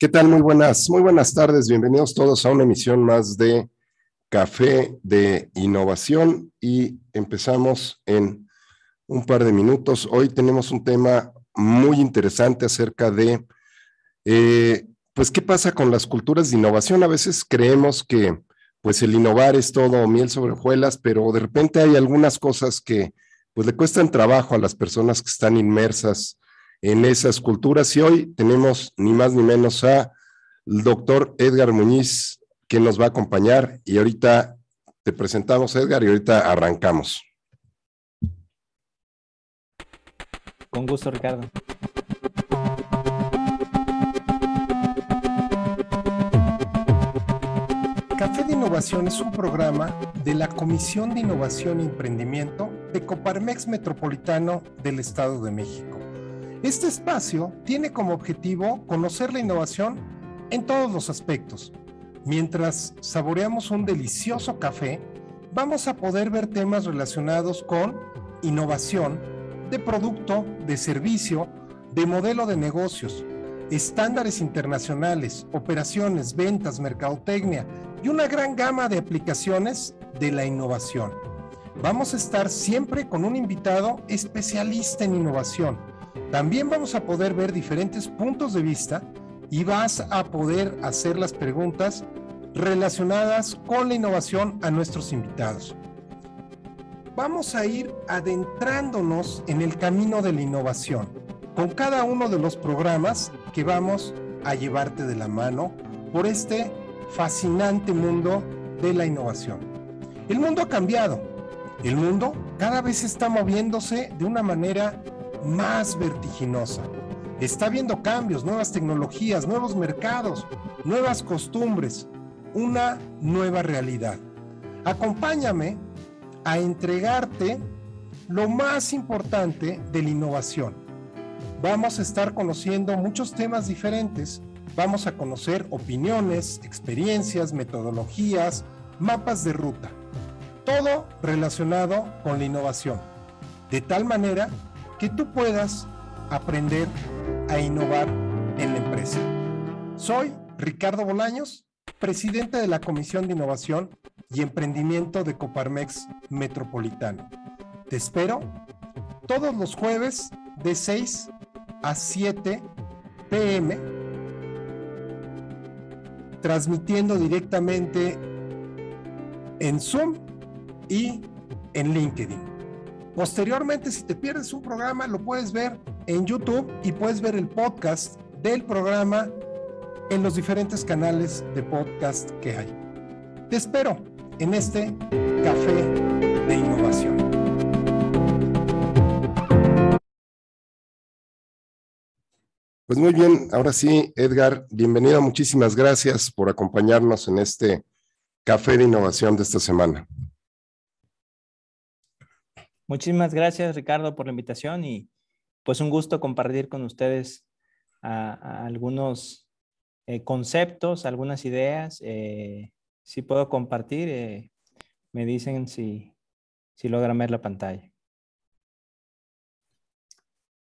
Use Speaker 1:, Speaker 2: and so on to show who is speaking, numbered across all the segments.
Speaker 1: ¿Qué tal? Muy buenas, muy buenas tardes. Bienvenidos todos a una emisión más de Café de Innovación y empezamos en un par de minutos. Hoy tenemos un tema muy interesante acerca de, eh, pues, ¿qué pasa con las culturas de innovación? A veces creemos que, pues, el innovar es todo miel sobre hojuelas, pero de repente hay algunas cosas que, pues, le cuestan trabajo a las personas que están inmersas en esas culturas. Y hoy tenemos ni más ni menos a el doctor Edgar Muñiz, que nos va a acompañar. Y ahorita te presentamos, Edgar, y ahorita arrancamos.
Speaker 2: Con gusto, Ricardo.
Speaker 3: Café de Innovación es un programa de la Comisión de Innovación y Emprendimiento de Coparmex Metropolitano del Estado de México este espacio tiene como objetivo conocer la innovación en todos los aspectos. Mientras saboreamos un delicioso café, vamos a poder ver temas relacionados con innovación de producto, de servicio, de modelo de negocios, estándares internacionales, operaciones, ventas, mercadotecnia y una gran gama de aplicaciones de la innovación. Vamos a estar siempre con un invitado especialista en innovación también vamos a poder ver diferentes puntos de vista y vas a poder hacer las preguntas relacionadas con la innovación a nuestros invitados. Vamos a ir adentrándonos en el camino de la innovación con cada uno de los programas que vamos a llevarte de la mano por este fascinante mundo de la innovación. El mundo ha cambiado. El mundo cada vez está moviéndose de una manera más vertiginosa. Está viendo cambios, nuevas tecnologías, nuevos mercados, nuevas costumbres, una nueva realidad. Acompáñame a entregarte lo más importante de la innovación. Vamos a estar conociendo muchos temas diferentes. Vamos a conocer opiniones, experiencias, metodologías, mapas de ruta. Todo relacionado con la innovación. De tal manera que tú puedas aprender a innovar en la empresa. Soy Ricardo Bolaños, presidente de la Comisión de Innovación y Emprendimiento de Coparmex Metropolitano. Te espero todos los jueves de 6 a 7 pm, transmitiendo directamente en Zoom y en LinkedIn. Posteriormente, si te pierdes un programa, lo puedes ver en YouTube y puedes ver el podcast del programa en los diferentes canales de podcast que hay. Te espero en este café de innovación.
Speaker 1: Pues muy bien, ahora sí, Edgar, bienvenido, muchísimas gracias por acompañarnos en este café de innovación de esta semana.
Speaker 2: Muchísimas gracias, Ricardo, por la invitación y pues un gusto compartir con ustedes algunos eh, conceptos, algunas ideas. Eh, si puedo compartir, eh, me dicen si, si logran ver la pantalla.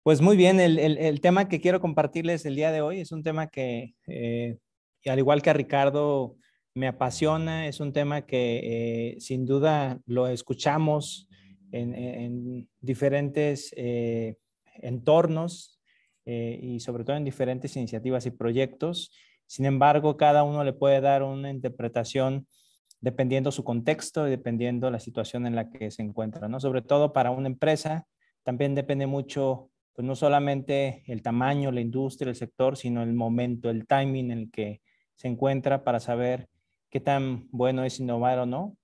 Speaker 2: Pues muy bien, el, tema que quiero compartirles el día de hoy es un tema que, al igual que a Ricardo, me apasiona, es un tema que sin duda lo escuchamos en, diferentes eh, entornos eh, y sobre todo en diferentes iniciativas y proyectos. Sin embargo, cada uno le puede dar una interpretación dependiendo su contexto y dependiendo la situación en la que se encuentra, ¿no? Sobre todo para una empresa, también depende mucho, pues no solamente el tamaño, la industria, el sector, sino el momento, el timing en el que se encuentra para saber qué tan bueno es innovar o no.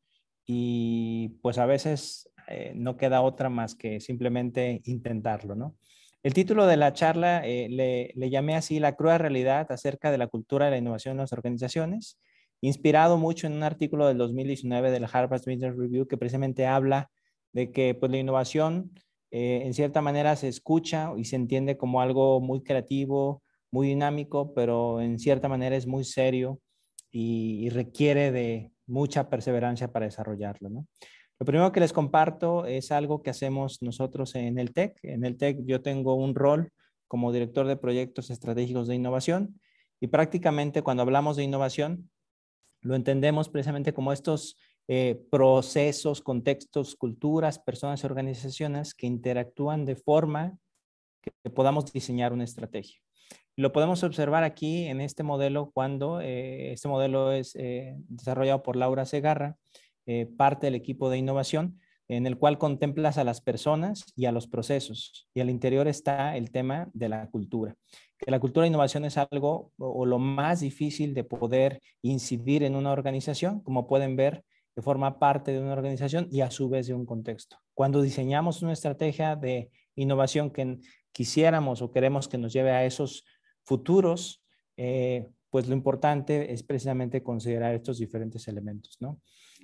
Speaker 2: Y pues a veces eh, no queda otra más que simplemente intentarlo, ¿no? El título de la charla eh, le, llamé así La cruda realidad acerca de la cultura de la innovación en las organizaciones, inspirado mucho en un artículo del 2019 del Harvard Business Review que precisamente habla de que pues, la innovación eh, en cierta manera se escucha y se entiende como algo muy creativo, muy dinámico, pero en cierta manera es muy serio y, y requiere de mucha perseverancia para desarrollarlo. ¿no? Lo primero que les comparto es algo que hacemos nosotros en el TEC. En el TEC yo tengo un rol como director de proyectos estratégicos de innovación y prácticamente cuando hablamos de innovación lo entendemos precisamente como estos eh, procesos, contextos, culturas, personas y organizaciones que interactúan de forma que podamos diseñar una estrategia. Lo podemos observar aquí en este modelo cuando eh, este modelo es eh, desarrollado por Laura Segarra eh, parte del equipo de innovación, en el cual contemplas a las personas y a los procesos. Y al interior está el tema de la cultura. Que la cultura de innovación es algo o, lo más difícil de poder incidir en una organización, como pueden ver, que forma parte de una organización y a su vez de un contexto. Cuando diseñamos una estrategia de innovación que quisiéramos o queremos que nos lleve a esos futuros, eh, pues lo importante es precisamente considerar estos diferentes elementos, ¿no?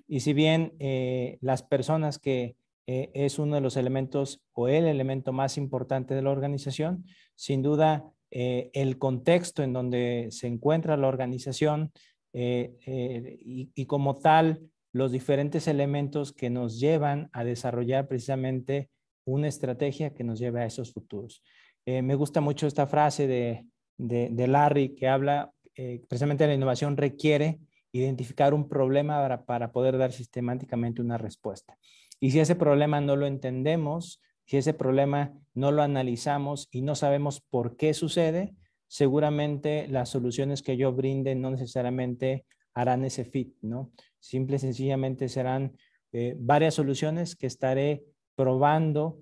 Speaker 2: Y si bien eh, las personas que eh, es uno de los elementos o el elemento más importante de la organización, sin duda eh, el contexto en donde se encuentra la organización y, como tal los diferentes elementos que nos llevan a desarrollar precisamente una estrategia que nos lleve a esos futuros. me gusta mucho esta frase de, de, de Larry que habla precisamente de la innovación requiere identificar un problema para, poder dar sistemáticamente una respuesta. Y si ese problema no lo entendemos, si ese problema no lo analizamos y no sabemos por qué sucede, seguramente las soluciones que yo brinde no necesariamente harán ese fit, ¿no? Simple y sencillamente serán eh, varias soluciones que estaré probando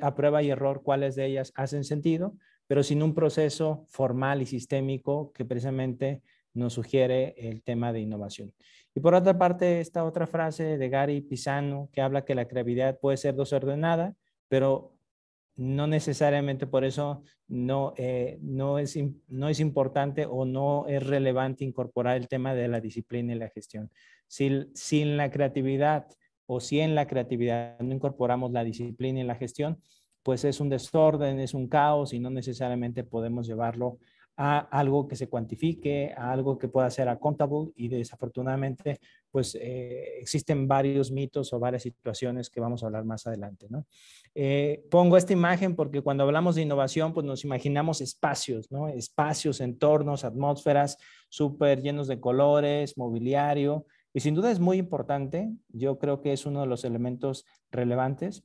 Speaker 2: a prueba y error cuáles de ellas hacen sentido, pero sin un proceso formal y sistémico que precisamente nos sugiere el tema de innovación. Y por otra parte, esta otra frase de Gary Pisano, que habla que la creatividad puede ser desordenada, pero no necesariamente por eso no, eh, no, es, no es importante o no es relevante incorporar el tema de la disciplina y la gestión. Si sin la creatividad o si en la creatividad no incorporamos la disciplina y la gestión, pues es un desorden, es un caos y no necesariamente podemos llevarlo a algo que se cuantifique, a algo que pueda ser accountable y desafortunadamente pues eh, existen varios mitos o varias situaciones que vamos a hablar más adelante. Eh, pongo esta imagen porque cuando hablamos de innovación, pues nos imaginamos espacios, ¿no? espacios, entornos, atmósferas súper llenos de colores, mobiliario, y sin duda es muy importante, yo creo que es uno de los elementos relevantes,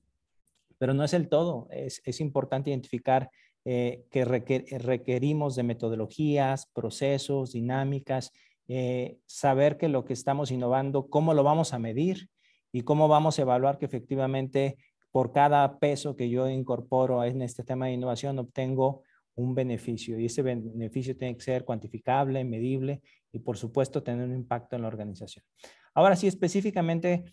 Speaker 2: pero no es el todo, es, es importante identificar eh, que eh, requerimos de metodologías, procesos, dinámicas, eh, saber que lo que estamos innovando, cómo lo vamos a medir y cómo vamos a evaluar que efectivamente por cada peso que yo incorporo en este tema de innovación obtengo un beneficio y ese beneficio tiene que ser cuantificable, medible y por supuesto tener un impacto en la organización. Ahora sí, específicamente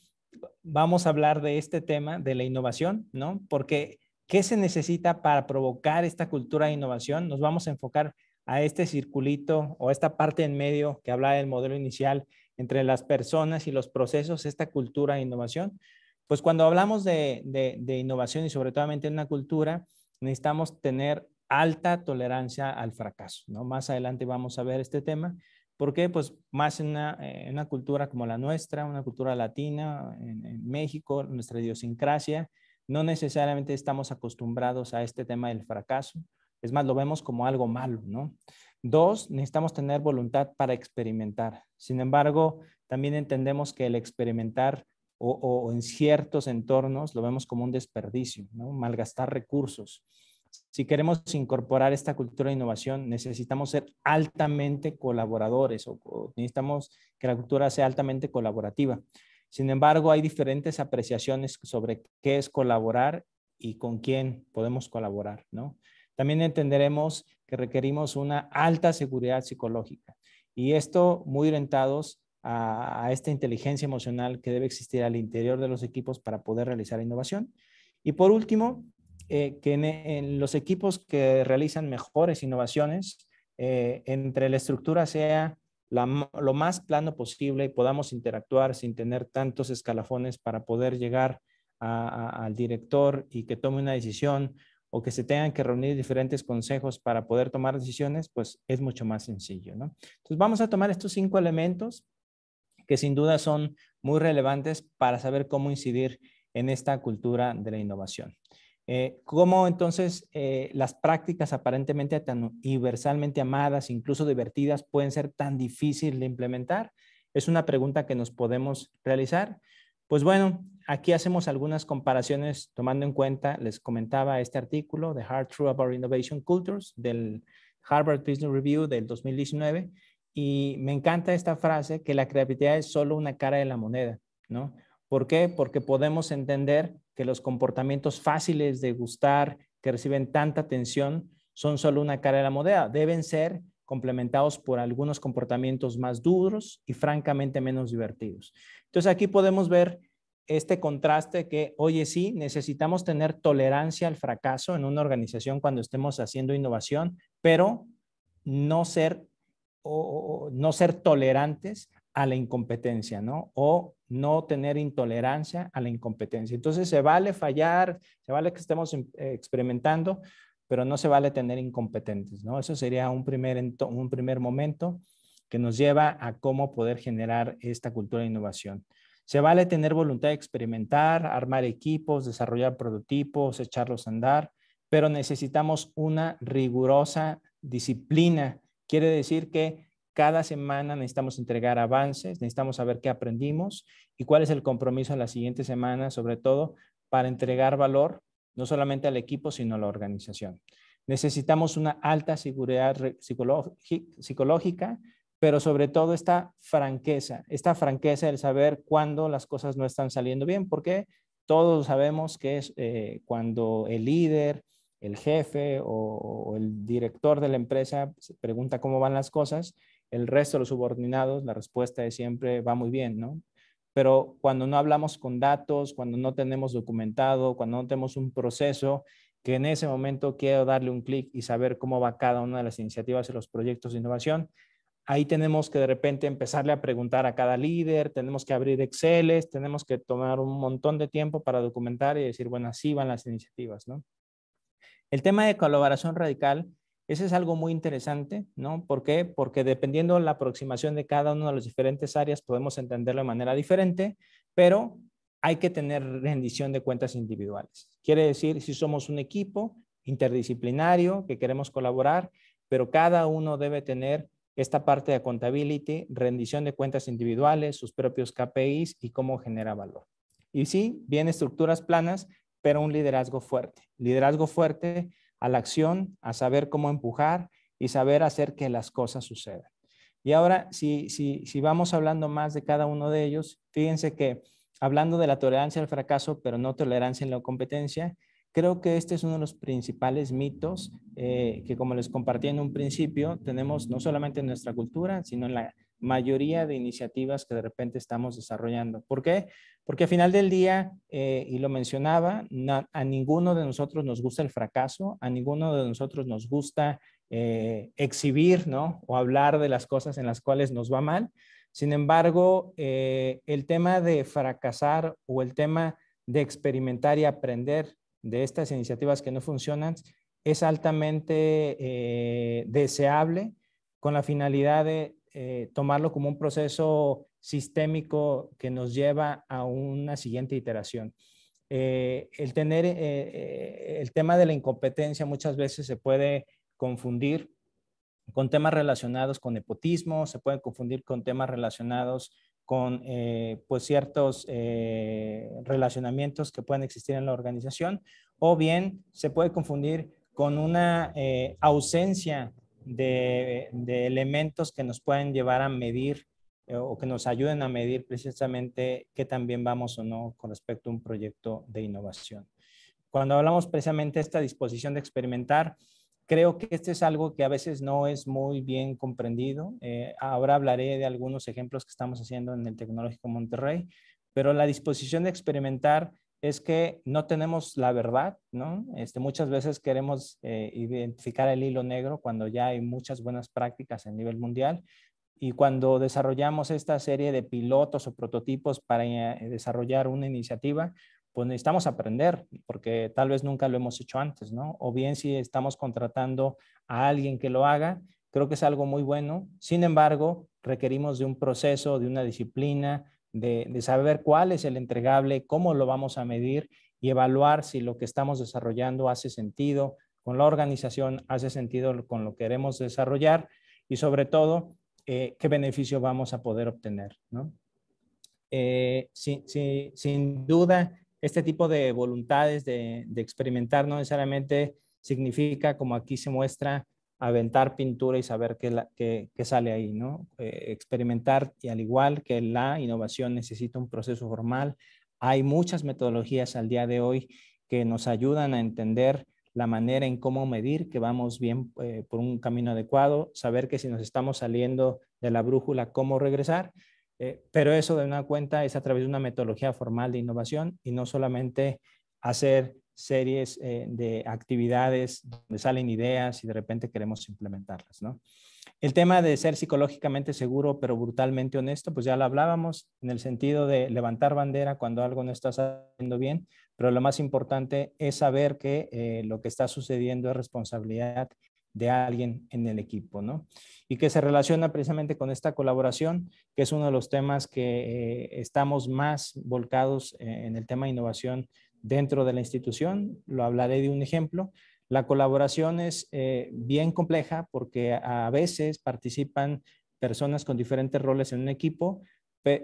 Speaker 2: vamos a hablar de este tema de la innovación, ¿no? Porque ¿Qué se necesita para provocar esta cultura de innovación? Nos vamos a enfocar a este circulito o esta parte en medio que habla del modelo inicial entre las personas y los procesos, esta cultura de innovación. Pues cuando hablamos de, innovación y sobre todo en una cultura, necesitamos tener alta tolerancia al fracaso. ¿no? Más adelante vamos a ver este tema. ¿Por qué? Pues más en una, eh, cultura como la nuestra, una cultura latina, en México, nuestra idiosincrasia, no necesariamente estamos acostumbrados a este tema del fracaso. Es más, lo vemos como algo malo, ¿no? Dos, necesitamos tener voluntad para experimentar. Sin embargo, también entendemos que el experimentar o, en ciertos entornos lo vemos como un desperdicio, ¿no? Malgastar recursos. Si queremos incorporar esta cultura de innovación, necesitamos ser altamente colaboradores o necesitamos que la cultura sea altamente colaborativa. Sin embargo, hay diferentes apreciaciones sobre qué es colaborar y con quién podemos colaborar, ¿no? También entenderemos que requerimos una alta seguridad psicológica y esto muy orientados a, esta inteligencia emocional que debe existir al interior de los equipos para poder realizar innovación. Y por último, eh, que en, los equipos que realizan mejores innovaciones, eh, entre la estructura sea lo más plano posible y podamos interactuar sin tener tantos escalafones para poder llegar al director y que tome una decisión o que se tengan que reunir diferentes consejos para poder tomar decisiones, pues es mucho más sencillo, Entonces vamos a tomar estos cinco elementos que sin duda son muy relevantes para saber cómo incidir en esta cultura de la innovación. Eh, cómo entonces eh, las prácticas aparentemente tan universalmente amadas, incluso divertidas, pueden ser tan difíciles de implementar. Es una pregunta que nos podemos realizar. Pues bueno, aquí hacemos algunas comparaciones tomando en cuenta, les comentaba este artículo, de Hard True About Innovation Cultures, del Harvard Business Review del 2019. Y me encanta esta frase que la creatividad es solo una cara de la moneda, ¿no? ¿Por qué? Porque podemos entender que los comportamientos fáciles de gustar, que reciben tanta atención, son solo una cara de la moneda. Deben ser complementados por algunos comportamientos más duros y francamente menos divertidos. Entonces aquí podemos ver este contraste que, oye, sí, necesitamos tener tolerancia al fracaso en una organización cuando estemos haciendo innovación, pero no ser, o, no ser tolerantes a la incompetencia, ¿no? O no tener intolerancia a la incompetencia. Entonces, se vale fallar, se vale que estemos em, eh, experimentando, pero no se vale tener incompetentes, ¿no? Eso sería un primer, un primer momento que nos lleva a cómo poder generar esta cultura de innovación. Se vale tener voluntad de experimentar, armar equipos, desarrollar prototipos, echarlos a andar, pero necesitamos una rigurosa disciplina. Quiere decir que cada semana necesitamos entregar avances, necesitamos saber qué aprendimos y cuál es el compromiso en la siguiente semana, sobre todo para entregar valor no solamente al equipo, sino a la organización. Necesitamos una alta seguridad psicológica, pero sobre todo esta franqueza, esta franqueza del saber cuándo las cosas no están saliendo bien, porque todos sabemos que es eh, cuando el líder, el jefe o, el director de la empresa se pregunta cómo van las cosas, el resto de los subordinados, la respuesta es siempre va muy bien, ¿no? Pero cuando no hablamos con datos, cuando no tenemos documentado, cuando no tenemos un proceso, que en ese momento quiero darle un clic y saber cómo va cada una de las iniciativas y los proyectos de innovación, ahí tenemos que de repente empezarle a preguntar a cada líder, tenemos que abrir Excel, tenemos que tomar un montón de tiempo para documentar y decir, bueno, así van las iniciativas, ¿no? El tema de colaboración radical ese es algo muy interesante, ¿no? ¿Por qué? Porque dependiendo la aproximación de cada una de las diferentes áreas, podemos entenderlo de manera diferente, pero hay que tener rendición de cuentas individuales. Quiere decir, si somos un equipo interdisciplinario que queremos colaborar, pero cada uno debe tener esta parte de accountability, rendición de cuentas individuales, sus propios KPIs y cómo genera valor. Y sí, bien estructuras planas, pero un liderazgo fuerte. Liderazgo fuerte a la acción, a saber cómo empujar y saber hacer que las cosas sucedan. Y ahora, si, si, si vamos hablando más de cada uno de ellos, fíjense que hablando de la tolerancia al fracaso, pero no tolerancia en la competencia, creo que este es uno de los principales mitos eh, que, como les compartí en un principio, tenemos no solamente en nuestra cultura, sino en la, mayoría de iniciativas que de repente estamos desarrollando. ¿Por qué? Porque al final del día, eh, y lo mencionaba, a ninguno de nosotros nos gusta el fracaso, a ninguno de nosotros nos gusta eh, exhibir ¿no? o hablar de las cosas en las cuales nos va mal. Sin embargo, eh, el tema de fracasar o el tema de experimentar y aprender de estas iniciativas que no funcionan es altamente deseable con la finalidad de eh, tomarlo como un proceso sistémico que nos lleva a una siguiente iteración. Eh, el tener eh, el tema de la incompetencia muchas veces se puede confundir con temas relacionados con nepotismo, se puede confundir con temas relacionados con pues ciertos relacionamientos que pueden existir en la organización, o bien se puede confundir con una ausencia de, elementos que nos pueden llevar a medir eh, o que nos ayuden a medir precisamente qué también vamos o no con respecto a un proyecto de innovación. Cuando hablamos precisamente de esta disposición de experimentar, creo que este es algo que a veces no es muy bien comprendido. Eh, ahora hablaré de algunos ejemplos que estamos haciendo en el Tecnológico Monterrey, pero la disposición de experimentar es que no tenemos la verdad, ¿no? Este, muchas veces queremos eh, identificar el hilo negro cuando ya hay muchas buenas prácticas a nivel mundial. Y cuando desarrollamos esta serie de pilotos o prototipos para eh, desarrollar una iniciativa, pues necesitamos aprender, porque tal vez nunca lo hemos hecho antes, ¿no? O bien si estamos contratando a alguien que lo haga, creo que es algo muy bueno. Sin embargo, requerimos de un proceso, de una disciplina, de, saber cuál es el entregable, cómo lo vamos a medir y evaluar si lo que estamos desarrollando hace sentido con la organización, hace sentido con lo que queremos desarrollar y sobre todo eh, qué beneficio vamos a poder obtener. Eh, sin, duda, este tipo de voluntades de, de, experimentar no necesariamente significa, como aquí se muestra, aventar pintura y saber qué, la, sale ahí, ¿no? Eh, experimentar y al igual que la innovación necesita un proceso formal, hay muchas metodologías al día de hoy que nos ayudan a entender la manera en cómo medir que vamos bien eh, por un camino adecuado, saber que si nos estamos saliendo de la brújula, cómo regresar, eh, pero eso de una cuenta es a través de una metodología formal de innovación y no solamente hacer series eh, de actividades donde salen ideas y de repente queremos implementarlas, ¿no? El tema de ser psicológicamente seguro pero brutalmente honesto, pues ya lo hablábamos en el sentido de levantar bandera cuando algo no está saliendo bien, pero lo más importante es saber que eh, lo que está sucediendo es responsabilidad de alguien en el equipo, ¿no? Y que se relaciona precisamente con esta colaboración, que es uno de los temas que eh, estamos más volcados en el tema de innovación dentro de la institución. Lo hablaré de un ejemplo. La colaboración es eh, bien compleja porque a veces participan personas con diferentes roles en un equipo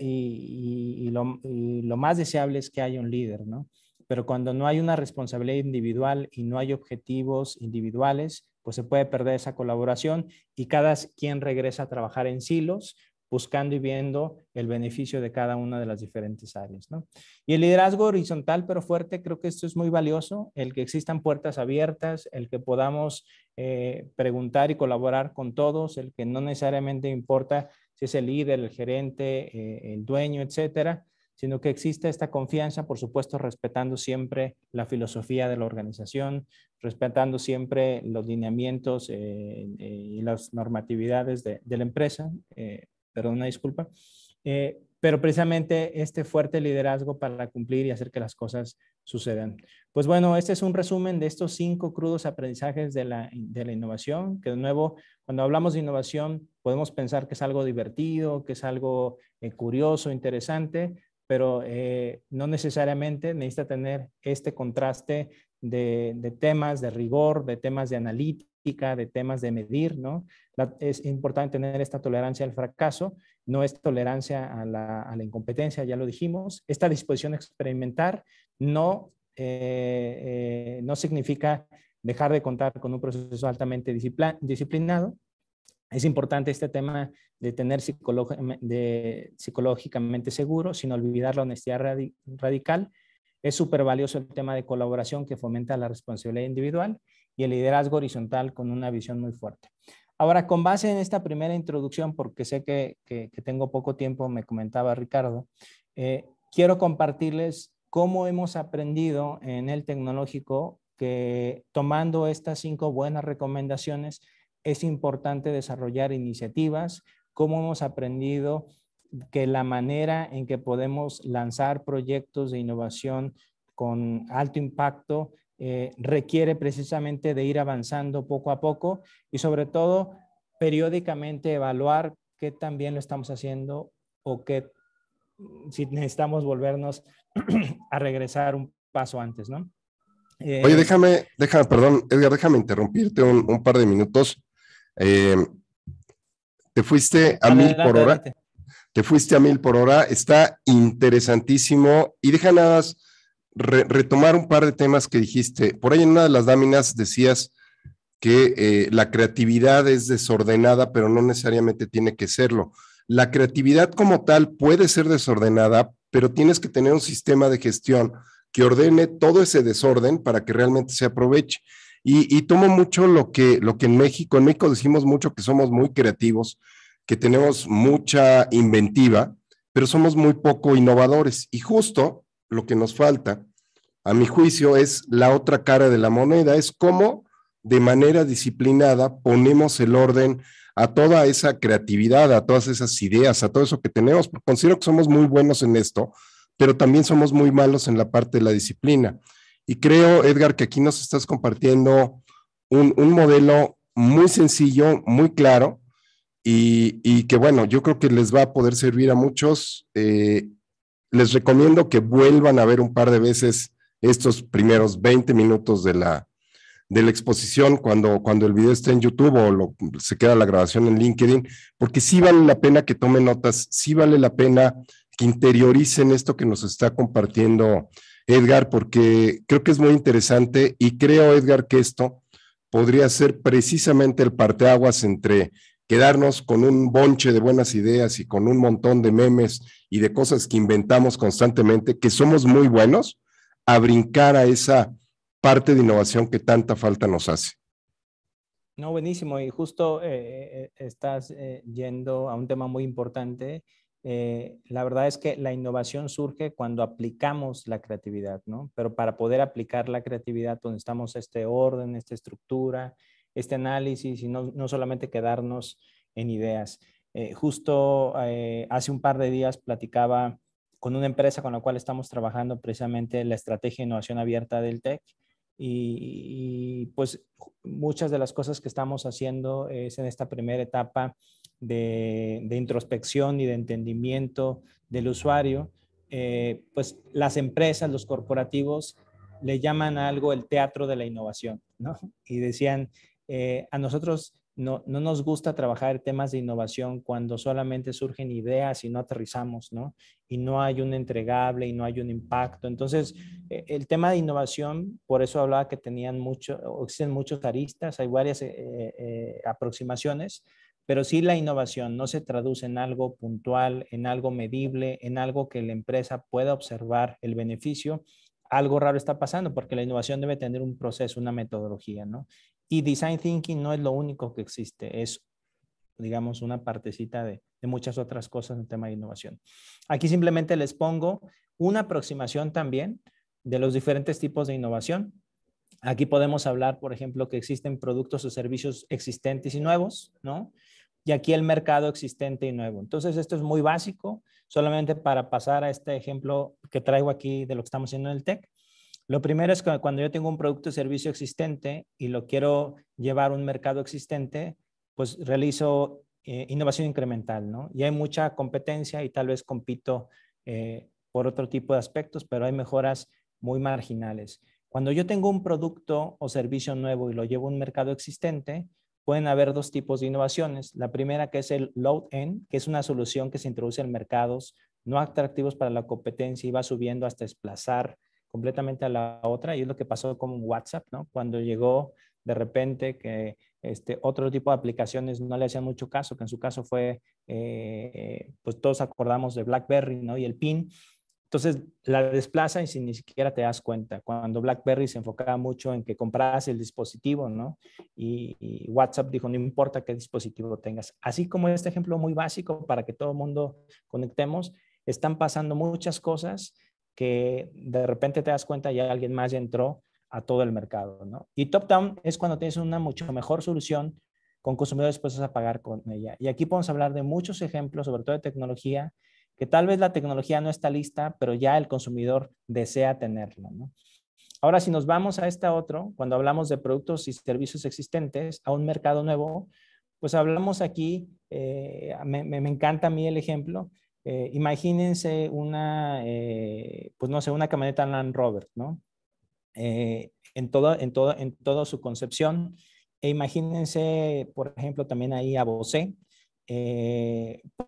Speaker 2: y, lo, y lo, más deseable es que haya un líder, ¿no? Pero cuando no hay una responsabilidad individual y no hay objetivos individuales, pues se puede perder esa colaboración y cada quien regresa a trabajar en silos buscando y viendo el beneficio de cada una de las diferentes áreas. ¿no? Y el liderazgo horizontal pero fuerte, creo que esto es muy valioso, el que existan puertas abiertas, el que podamos eh, preguntar y colaborar con todos, el que no necesariamente importa si es el líder, el gerente, eh, el dueño, etcétera, sino que exista esta confianza, por supuesto, respetando siempre la filosofía de la organización, respetando siempre los lineamientos eh, y las normatividades de, la empresa, eh, perdón, una disculpa, eh, pero precisamente este fuerte liderazgo para cumplir y hacer que las cosas sucedan. Pues bueno, este es un resumen de estos cinco crudos aprendizajes de la, innovación, que de nuevo, cuando hablamos de innovación, podemos pensar que es algo divertido, que es algo eh, curioso, interesante, pero eh, no necesariamente necesita tener este contraste de, temas de rigor, de temas de analítica de temas de medir, ¿no? es importante tener esta tolerancia al fracaso, no es tolerancia a la, a la incompetencia, ya lo dijimos. Esta disposición a experimentar no, eh, eh, no significa dejar de contar con un proceso altamente disciplinado. Es importante este tema de tener psicológicamente seguro, sin olvidar la honestidad radical. Es súper valioso el tema de colaboración que fomenta la responsabilidad individual y el liderazgo horizontal con una visión muy fuerte. Ahora, con base en esta primera introducción, porque sé que, tengo poco tiempo, me comentaba Ricardo, eh, quiero compartirles cómo hemos aprendido en el tecnológico que tomando estas cinco buenas recomendaciones es importante desarrollar iniciativas, cómo hemos aprendido que la manera en que podemos lanzar proyectos de innovación con alto impacto eh, requiere precisamente de ir avanzando poco a poco y sobre todo periódicamente evaluar qué también lo estamos haciendo o qué mm, si necesitamos volvernos a regresar un paso antes, ¿no? Eh, Oye, déjame,
Speaker 1: déjame, perdón, Edgar, déjame interrumpirte un, par de minutos. Eh, te fuiste a mil por hora. Te fuiste a mil por hora. Está interesantísimo. Y deja nada retomar un par de temas que dijiste. Por ahí en una de las láminas decías que eh, la creatividad es desordenada, pero no necesariamente tiene que serlo. La creatividad como tal puede ser desordenada, pero tienes que tener un sistema de gestión que ordene todo ese desorden para que realmente se aproveche. Y, y tomo mucho lo que, lo que en México, en México decimos mucho que somos muy creativos, que tenemos mucha inventiva, pero somos muy poco innovadores. Y justo lo que nos falta a mi juicio, es la otra cara de la moneda, es cómo de manera disciplinada ponemos el orden a toda esa creatividad, a todas esas ideas, a todo eso que tenemos. Considero que somos muy buenos en esto, pero también somos muy malos en la parte de la disciplina. Y creo, Edgar, que aquí nos estás compartiendo un, modelo muy sencillo, muy claro, y, que bueno, yo creo que les va a poder servir a muchos. Eh, les recomiendo que vuelvan a ver un par de veces estos primeros 20 minutos de la, de la exposición cuando, cuando el video esté en YouTube o se queda la grabación en LinkedIn, porque sí vale la pena que tome notas, sí vale la pena que interioricen esto que nos está compartiendo Edgar, porque creo que es muy interesante y creo, Edgar, que esto podría ser precisamente el parteaguas entre quedarnos con un bonche de buenas ideas y con un montón de memes y de cosas que inventamos constantemente, que somos muy buenos, a brincar a esa parte de innovación que tanta falta nos hace.
Speaker 2: No, buenísimo. Y justo eh, eh, eh, estás yendo a un tema muy importante. la verdad es que la innovación surge cuando aplicamos la creatividad, ¿no? Pero para poder aplicar la creatividad, donde estamos, pues, este orden, esta estructura, este análisis y no, no solamente quedarnos en ideas. justo hace un par de días platicaba con una empresa con la cual estamos trabajando precisamente la estrategia de innovación abierta del TEC. Y, pues muchas de las cosas que estamos haciendo es en esta primera etapa de, introspección y de entendimiento del usuario. Eh, pues las empresas, los corporativos le llaman a algo el teatro de la innovación, ¿no? Y decían, eh, a nosotros no, nos gusta trabajar temas de innovación cuando solamente surgen ideas y no aterrizamos, ¿no? Y no hay un entregable y no hay un impacto. Entonces, e, el tema de innovación, por eso hablaba que tenían mucho, existen muchos aristas, hay varias eh, eh, aproximaciones, pero si la innovación no se traduce en algo puntual, en algo medible, en algo que la empresa pueda observar el beneficio algo raro está pasando porque la innovación debe tener un proceso, una metodología, ¿no? Y design thinking no es lo único que existe, es, digamos, una partecita de, de muchas otras cosas en tema de innovación. Aquí simplemente les pongo una aproximación también de los diferentes tipos de innovación. Aquí podemos hablar, por ejemplo, que existen productos o servicios existentes y nuevos, ¿no? Y aquí el mercado existente y nuevo. Entonces, esto es muy básico, solamente para pasar a este ejemplo que traigo aquí de lo que estamos haciendo en el TEC. Lo primero es que cuando yo tengo un producto o servicio existente y lo quiero llevar a un mercado existente, pues realizo eh, innovación incremental, ¿no? Y hay mucha competencia y tal vez compito eh, por otro tipo de aspectos, pero hay mejoras muy marginales. Cuando yo tengo un producto o servicio nuevo y lo llevo a un mercado existente, pueden haber dos tipos de innovaciones. La primera que es el load in que es una solución que se introduce en mercados no atractivos para la competencia y va subiendo hasta desplazar completamente a la otra y es lo que pasó con WhatsApp, ¿no? Cuando llegó de repente que este, otro tipo de aplicaciones no le hacían mucho caso, que en su caso fue, eh, pues todos acordamos de BlackBerry, ¿no? Y el PIN. Entonces la desplaza y si ni siquiera te das cuenta. Cuando BlackBerry se enfocaba mucho en que compras el dispositivo, ¿no? Y, WhatsApp dijo, no importa qué dispositivo tengas. Así como este ejemplo muy básico para que todo el mundo conectemos, están pasando muchas cosas que de repente te das cuenta ya alguien más entró a todo el mercado, Y top-down es cuando tienes una mucho mejor solución con consumidores dispuestos a pagar con ella. Y aquí podemos hablar de muchos ejemplos, sobre todo de tecnología, que tal vez la tecnología no está lista, pero ya el consumidor desea tenerla, Ahora, si nos vamos a este otro, cuando hablamos de productos y servicios existentes a un mercado nuevo, pues hablamos aquí, eh, me, encanta a mí el ejemplo, eh, imagínense una, eh, pues no sé, una camioneta Land Rover, ¿no? Eh, en, en, en toda su concepción. E imagínense, por ejemplo, también ahí a Bosé.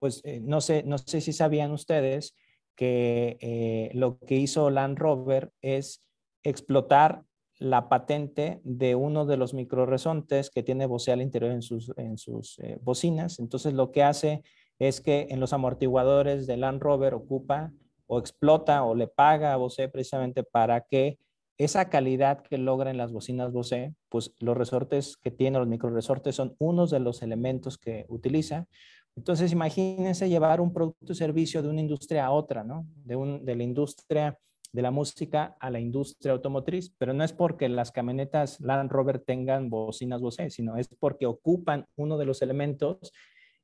Speaker 2: pues no, sé, no sé si sabían ustedes que lo que hizo Land Rover es explotar la patente de uno de los microresontes que tiene Bose al interior en sus, sus bocinas. Entonces, lo que hace es que en los amortiguadores del Land Rover ocupa o explota o le paga a Bose precisamente para que esa calidad que logran las bocinas Bose, pues los resortes que tiene, los micro resortes son uno de los elementos que utiliza. Entonces, imagínense llevar un producto y servicio de una industria a otra, ¿no? De, un, de la industria de la música a la industria automotriz, pero no es porque las camionetas Land Rover tengan bocinas Bose, sino es porque ocupan uno de los elementos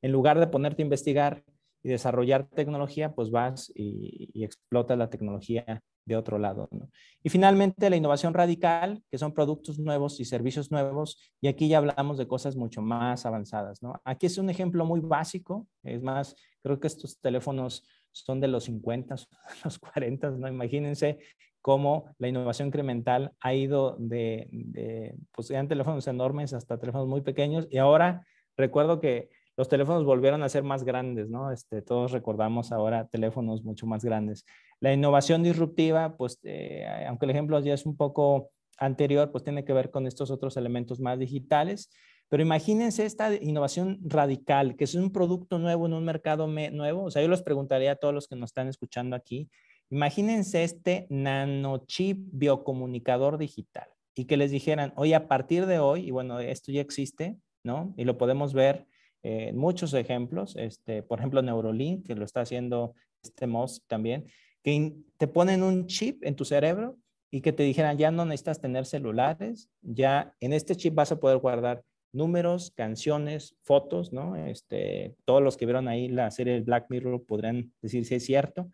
Speaker 2: en lugar de ponerte a investigar y desarrollar tecnología, pues vas y, explota explotas la tecnología de otro lado. Y finalmente, la innovación radical, que son productos nuevos y servicios nuevos, y aquí ya hablamos de cosas mucho más avanzadas. ¿no? Aquí es un ejemplo muy básico, es más, creo que estos teléfonos son de los 50, los 40, ¿no? imagínense cómo la innovación incremental ha ido de, de pues eran teléfonos enormes hasta teléfonos muy pequeños, y ahora recuerdo que los teléfonos volvieron a ser más grandes, ¿no? Este, todos recordamos ahora teléfonos mucho más grandes. La innovación disruptiva, pues, eh, aunque el ejemplo ya es un poco anterior, pues tiene que ver con estos otros elementos más digitales. Pero imagínense esta innovación radical, que es un producto nuevo en un mercado nuevo. O sea, yo les preguntaría a todos los que nos están escuchando aquí, imagínense este nanochip biocomunicador digital y que les dijeran, hoy a partir de hoy, y bueno, esto ya existe, ¿no? Y lo podemos ver eh, muchos ejemplos, este, por ejemplo Neurolink, que lo está haciendo este MOS también, que te ponen un chip en tu cerebro y que te dijeran, ya no necesitas tener celulares, ya en este chip vas a poder guardar números, canciones, fotos, ¿no? Este, todos los que vieron ahí la serie Black Mirror podrán decir si es cierto.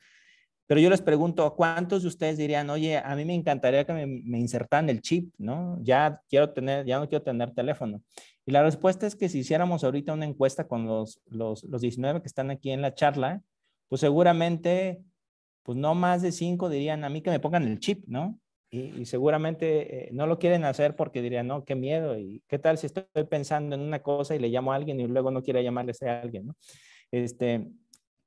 Speaker 2: Pero yo les pregunto, ¿cuántos de ustedes dirían, oye, a mí me encantaría que me, me insertan el chip, ¿no? Ya quiero tener, ya no quiero tener teléfono. Y la respuesta es que si hiciéramos ahorita una encuesta con los, 19 que están aquí en la charla, pues seguramente, pues no más de 5 dirían a mí que me pongan el chip, ¿no? Y, seguramente eh, no lo quieren hacer porque dirían, no, qué miedo, y qué tal si estoy pensando en una cosa y le llamo a alguien y luego no quiere llamarle a alguien, ¿no? Este,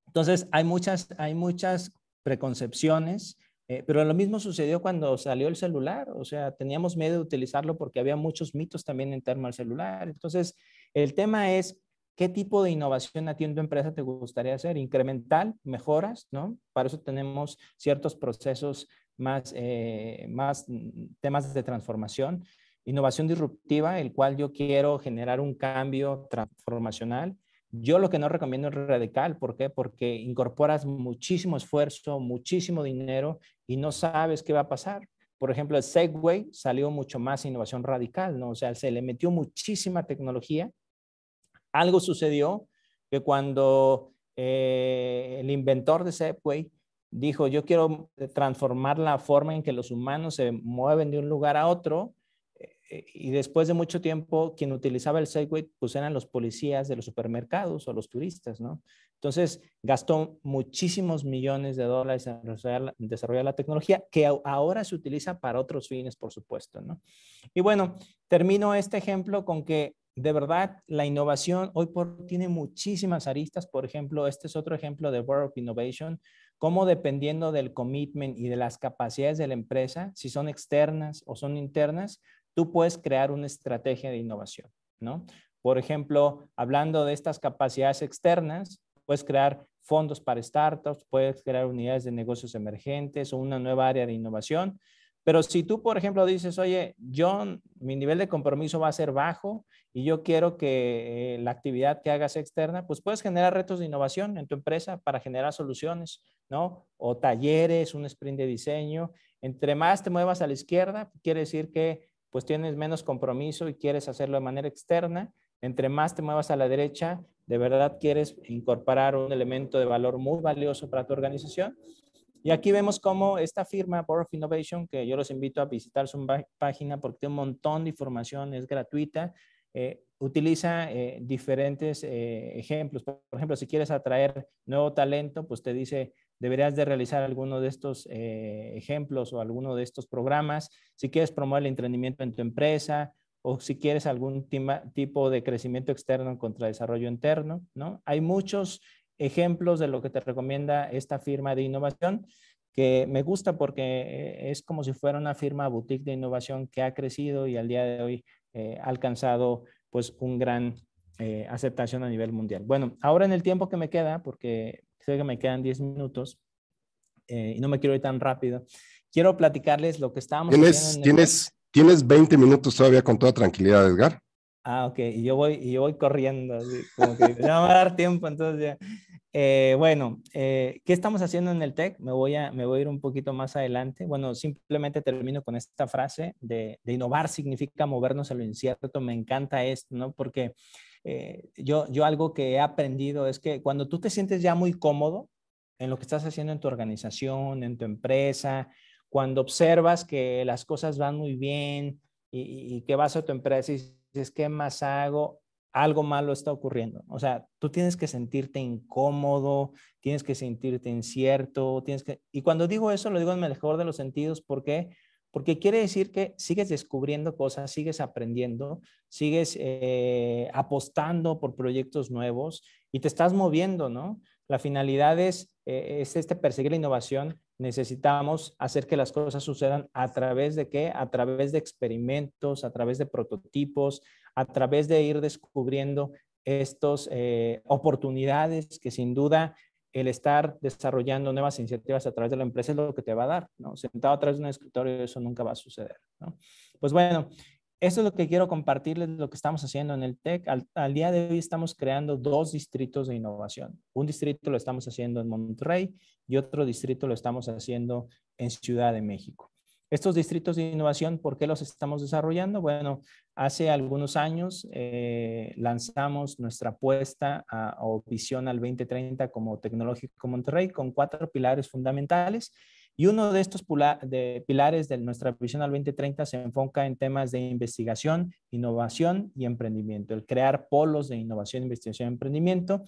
Speaker 2: entonces, hay muchas, hay muchas preconcepciones eh, pero lo mismo sucedió cuando salió el celular, o sea, teníamos miedo de utilizarlo porque había muchos mitos también en torno al celular. Entonces, el tema es, ¿qué tipo de innovación a ti en empresa te gustaría hacer? Incremental, mejoras, ¿no? Para eso tenemos ciertos procesos más, eh, más mm, temas de transformación. Innovación disruptiva, el cual yo quiero generar un cambio transformacional yo lo que no recomiendo es radical, ¿por qué? Porque incorporas muchísimo esfuerzo, muchísimo dinero y no sabes qué va a pasar. Por ejemplo, el Segway salió mucho más innovación radical, ¿no? O sea, se le metió muchísima tecnología. Algo sucedió que cuando eh, el inventor de Segway dijo, yo quiero eh, transformar la forma en que los humanos se mueven de un lugar a otro, eh, y después de mucho tiempo, quien utilizaba el Segway, pues eran los policías de los supermercados o los turistas, ¿no? Entonces, gastó muchísimos millones de dólares en desarrollar, la tecnología que ahora se utiliza para otros fines, por supuesto, ¿no? Y bueno, termino este ejemplo con que de verdad la innovación hoy por tiene muchísimas aristas. Por ejemplo, este es otro ejemplo de World of Innovation, cómo dependiendo del commitment y de las capacidades de la empresa, si son externas o son internas, tú puedes crear una estrategia de innovación, ¿no? Por ejemplo, hablando de estas capacidades externas, puedes crear fondos para startups, puedes crear unidades de negocios emergentes o una nueva área de innovación. Pero si tú, por ejemplo, dices, oye, John, mi nivel de compromiso va a ser bajo y yo quiero que eh, la actividad que hagas externa, pues puedes generar retos de innovación en tu empresa para generar soluciones, ¿no? O talleres, un sprint de diseño. Entre más te muevas a la izquierda, quiere decir que pues tienes menos compromiso y quieres hacerlo de manera externa. Entre más te muevas a la derecha, de verdad quieres incorporar un elemento de valor muy valioso para tu organización. Y aquí vemos cómo esta firma, Board of Innovation, que yo los invito a visitar su página porque tiene un montón de información, es gratuita, eh, utiliza eh, diferentes eh, ejemplos. Por ejemplo, si quieres atraer nuevo talento, pues te dice deberías de realizar alguno de estos eh, ejemplos o alguno de estos programas. Si quieres promover el entrenamiento en tu empresa o si quieres algún tipo de crecimiento externo contra desarrollo interno, ¿no? Hay muchos ejemplos de lo que te recomienda esta firma de innovación que me gusta porque es como si fuera una firma boutique de innovación que ha crecido y al día de hoy eh, ha alcanzado pues un gran eh, aceptación a nivel mundial. Bueno, ahora en el tiempo que me queda, porque Sé que me quedan 10 minutos eh, y no me quiero ir tan rápido. Quiero platicarles lo que estábamos. Tienes, tienes,
Speaker 1: tienes 20 minutos todavía con toda tranquilidad, Edgar.
Speaker 2: Ah, ok, y yo voy, y yo voy corriendo, No me va a dar tiempo, entonces ya. Eh, bueno, eh, ¿qué estamos haciendo en el TEC? Me, voy a, me voy a ir un poquito más adelante. Bueno, simplemente termino con esta frase de, de innovar significa movernos a lo incierto. Me encanta esto, ¿no? Porque eh, yo, yo algo que he aprendido es que cuando tú te sientes ya muy cómodo en lo que estás haciendo en tu organización, en tu empresa, cuando observas que las cosas van muy bien y, y que vas a tu empresa y dices, ¿qué más hago? Algo malo está ocurriendo. O sea, tú tienes que sentirte incómodo, tienes que sentirte incierto, tienes que... Y cuando digo eso, lo digo en el mejor de los sentidos, porque porque quiere decir que sigues descubriendo cosas, sigues aprendiendo, sigues eh, apostando por proyectos nuevos y te estás moviendo, ¿no? La finalidad es, eh, es este perseguir la innovación. Necesitamos hacer que las cosas sucedan a través de qué? A través de experimentos, a través de prototipos, a través de ir descubriendo estas eh, oportunidades que sin duda el estar desarrollando nuevas iniciativas a través de la empresa es lo que te va a dar, ¿no? Sentado atrás de un escritorio eso nunca va a suceder, ¿no? Pues bueno, eso es lo que quiero compartirles, lo que estamos haciendo en el TEC. Al, al, día de hoy estamos creando dos distritos de innovación. Un distrito lo estamos haciendo en Monterrey y otro distrito lo estamos haciendo en Ciudad de México. Estos distritos de innovación, ¿por qué los estamos desarrollando? Bueno, Hace algunos años eh, lanzamos nuestra apuesta o visión al 2030 como Tecnológico Monterrey con cuatro pilares fundamentales. Y uno de estos pilares de nuestra visión al 2030 se enfoca en temas de investigación, innovación y emprendimiento. El crear polos de innovación, investigación y emprendimiento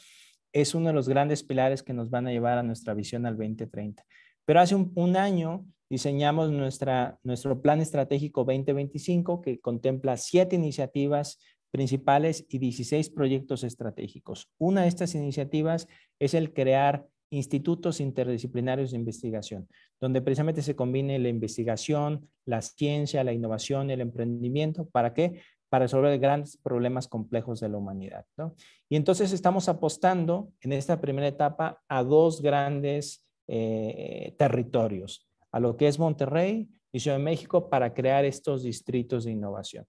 Speaker 2: es uno de los grandes pilares que nos van a llevar a nuestra visión al 2030. Pero hace un año diseñamos nuestro plan estratégico 2025 que contempla siete iniciativas principales y 16 proyectos estratégicos. Una de estas iniciativas es el crear institutos interdisciplinarios de investigación, donde precisamente se combine la investigación, la ciencia, la innovación, el emprendimiento. ¿Para qué? Para resolver grandes problemas complejos de la humanidad. ¿no? Y entonces estamos apostando en esta primera etapa a dos grandes eh, territorios lo que es Monterrey y Ciudad de México para crear estos distritos de innovación.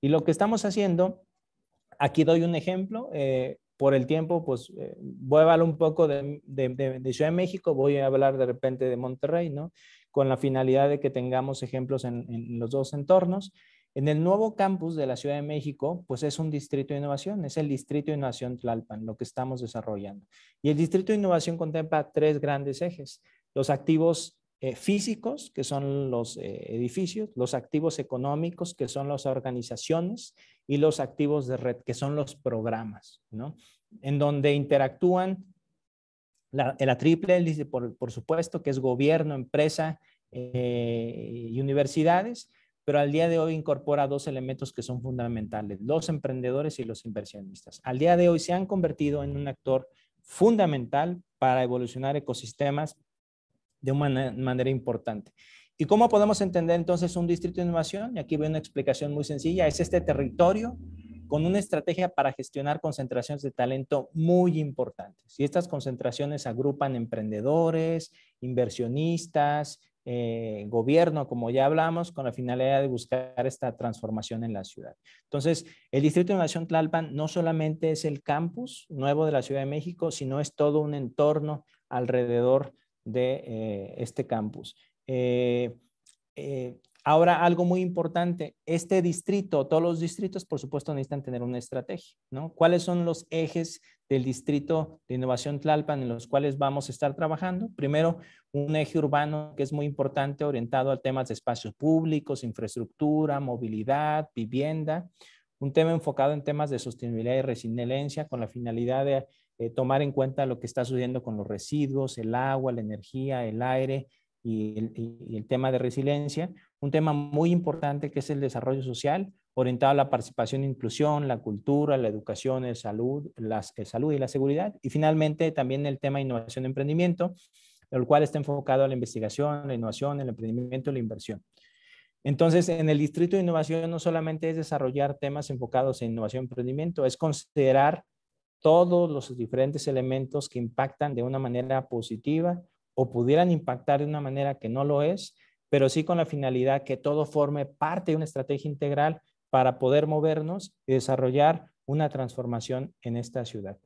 Speaker 2: Y lo que estamos haciendo, aquí doy un ejemplo, eh, por el tiempo, pues eh, voy a hablar un poco de, Ciudad de México, voy a hablar de repente de Monterrey, ¿no? Con la finalidad de que tengamos ejemplos en, en los dos entornos. En el nuevo campus de la Ciudad de México, pues es un distrito de innovación, es el distrito de innovación Tlalpan, lo que estamos desarrollando. Y el distrito de innovación contempla tres grandes ejes, los activos eh, físicos, que son los eh, edificios, los activos económicos, que son las organizaciones, y los activos de red, que son los programas, ¿no? En donde interactúan la, triple por, supuesto, que es gobierno, empresa eh, y universidades, pero al día de hoy incorpora dos elementos que son fundamentales, los emprendedores y los inversionistas. Al día de hoy se han convertido en un actor fundamental para evolucionar ecosistemas de una manera importante. ¿Y cómo podemos entender entonces un distrito de innovación? Y aquí veo una explicación muy sencilla. Es este territorio con una estrategia para gestionar concentraciones de talento muy importantes. Y estas concentraciones agrupan emprendedores, inversionistas, eh, gobierno, como ya hablamos, con la finalidad de buscar esta transformación en la ciudad. Entonces, el Distrito de Innovación Tlalpan no solamente es el campus nuevo de la Ciudad de México, sino es todo un entorno alrededor de eh, este campus. Eh, eh, ahora, algo muy importante, este distrito, todos los distritos, por supuesto, necesitan tener una estrategia, ¿no? ¿Cuáles son los ejes del distrito de innovación Tlalpan en los cuales vamos a estar trabajando? Primero, un eje urbano que es muy importante, orientado al temas de espacios públicos, infraestructura, movilidad, vivienda. Un tema enfocado en temas de sostenibilidad y resiliencia con la finalidad de eh, tomar en cuenta lo que está sucediendo con los residuos, el agua, la energía, el aire y el, tema de resiliencia. Un tema muy importante que es el desarrollo social, orientado a la participación e inclusión, la cultura, la educación, el salud, salud y la seguridad. Y finalmente también el tema de innovación y emprendimiento, el cual está enfocado a la investigación, la innovación, el emprendimiento y la inversión. Entonces, en el Distrito de Innovación no solamente es desarrollar temas enfocados en innovación y emprendimiento, es considerar todos los diferentes elementos que impactan de una manera positiva o pudieran impactar de una manera que no lo es, pero sí con la finalidad que todo forme parte de una estrategia integral para poder movernos y desarrollar una transformación en esta ciudad.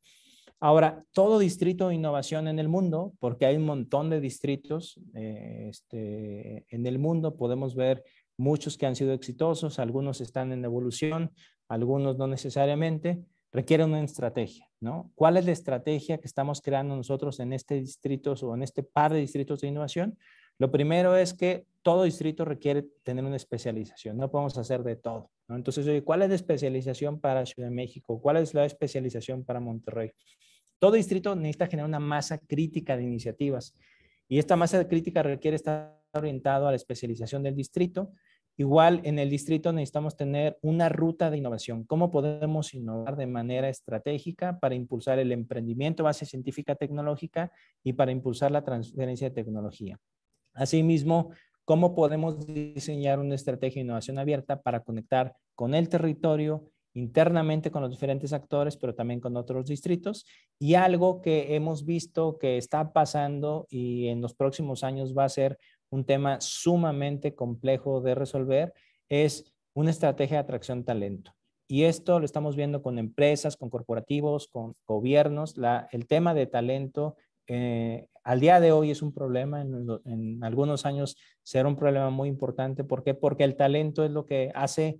Speaker 2: Ahora, todo distrito de innovación en el mundo, porque hay un montón de distritos eh, este, en el mundo, podemos ver muchos que han sido exitosos, algunos están en evolución, algunos no necesariamente, requiere una estrategia, ¿no? ¿Cuál es la estrategia que estamos creando nosotros en este distrito o en este par de distritos de innovación? Lo primero es que todo distrito requiere tener una especialización, no podemos hacer de todo, Entonces, ¿cuál es la especialización para Ciudad de México? ¿Cuál es la especialización para Monterrey? Todo distrito necesita generar una masa crítica de iniciativas y esta masa crítica requiere estar orientado a la especialización del distrito Igual en el distrito necesitamos tener una ruta de innovación. ¿Cómo podemos innovar de manera estratégica para impulsar el emprendimiento base científica tecnológica y para impulsar la transferencia de tecnología? Asimismo, ¿cómo podemos diseñar una estrategia de innovación abierta para conectar con el territorio internamente con los diferentes actores, pero también con otros distritos. Y algo que hemos visto que está pasando y en los próximos años va a ser un tema sumamente complejo de resolver, es una estrategia de atracción talento. Y esto lo estamos viendo con empresas, con corporativos, con gobiernos. el tema de talento eh, al día de hoy es un problema, en, algunos años será un problema muy importante. ¿Por qué? Porque el talento es lo que hace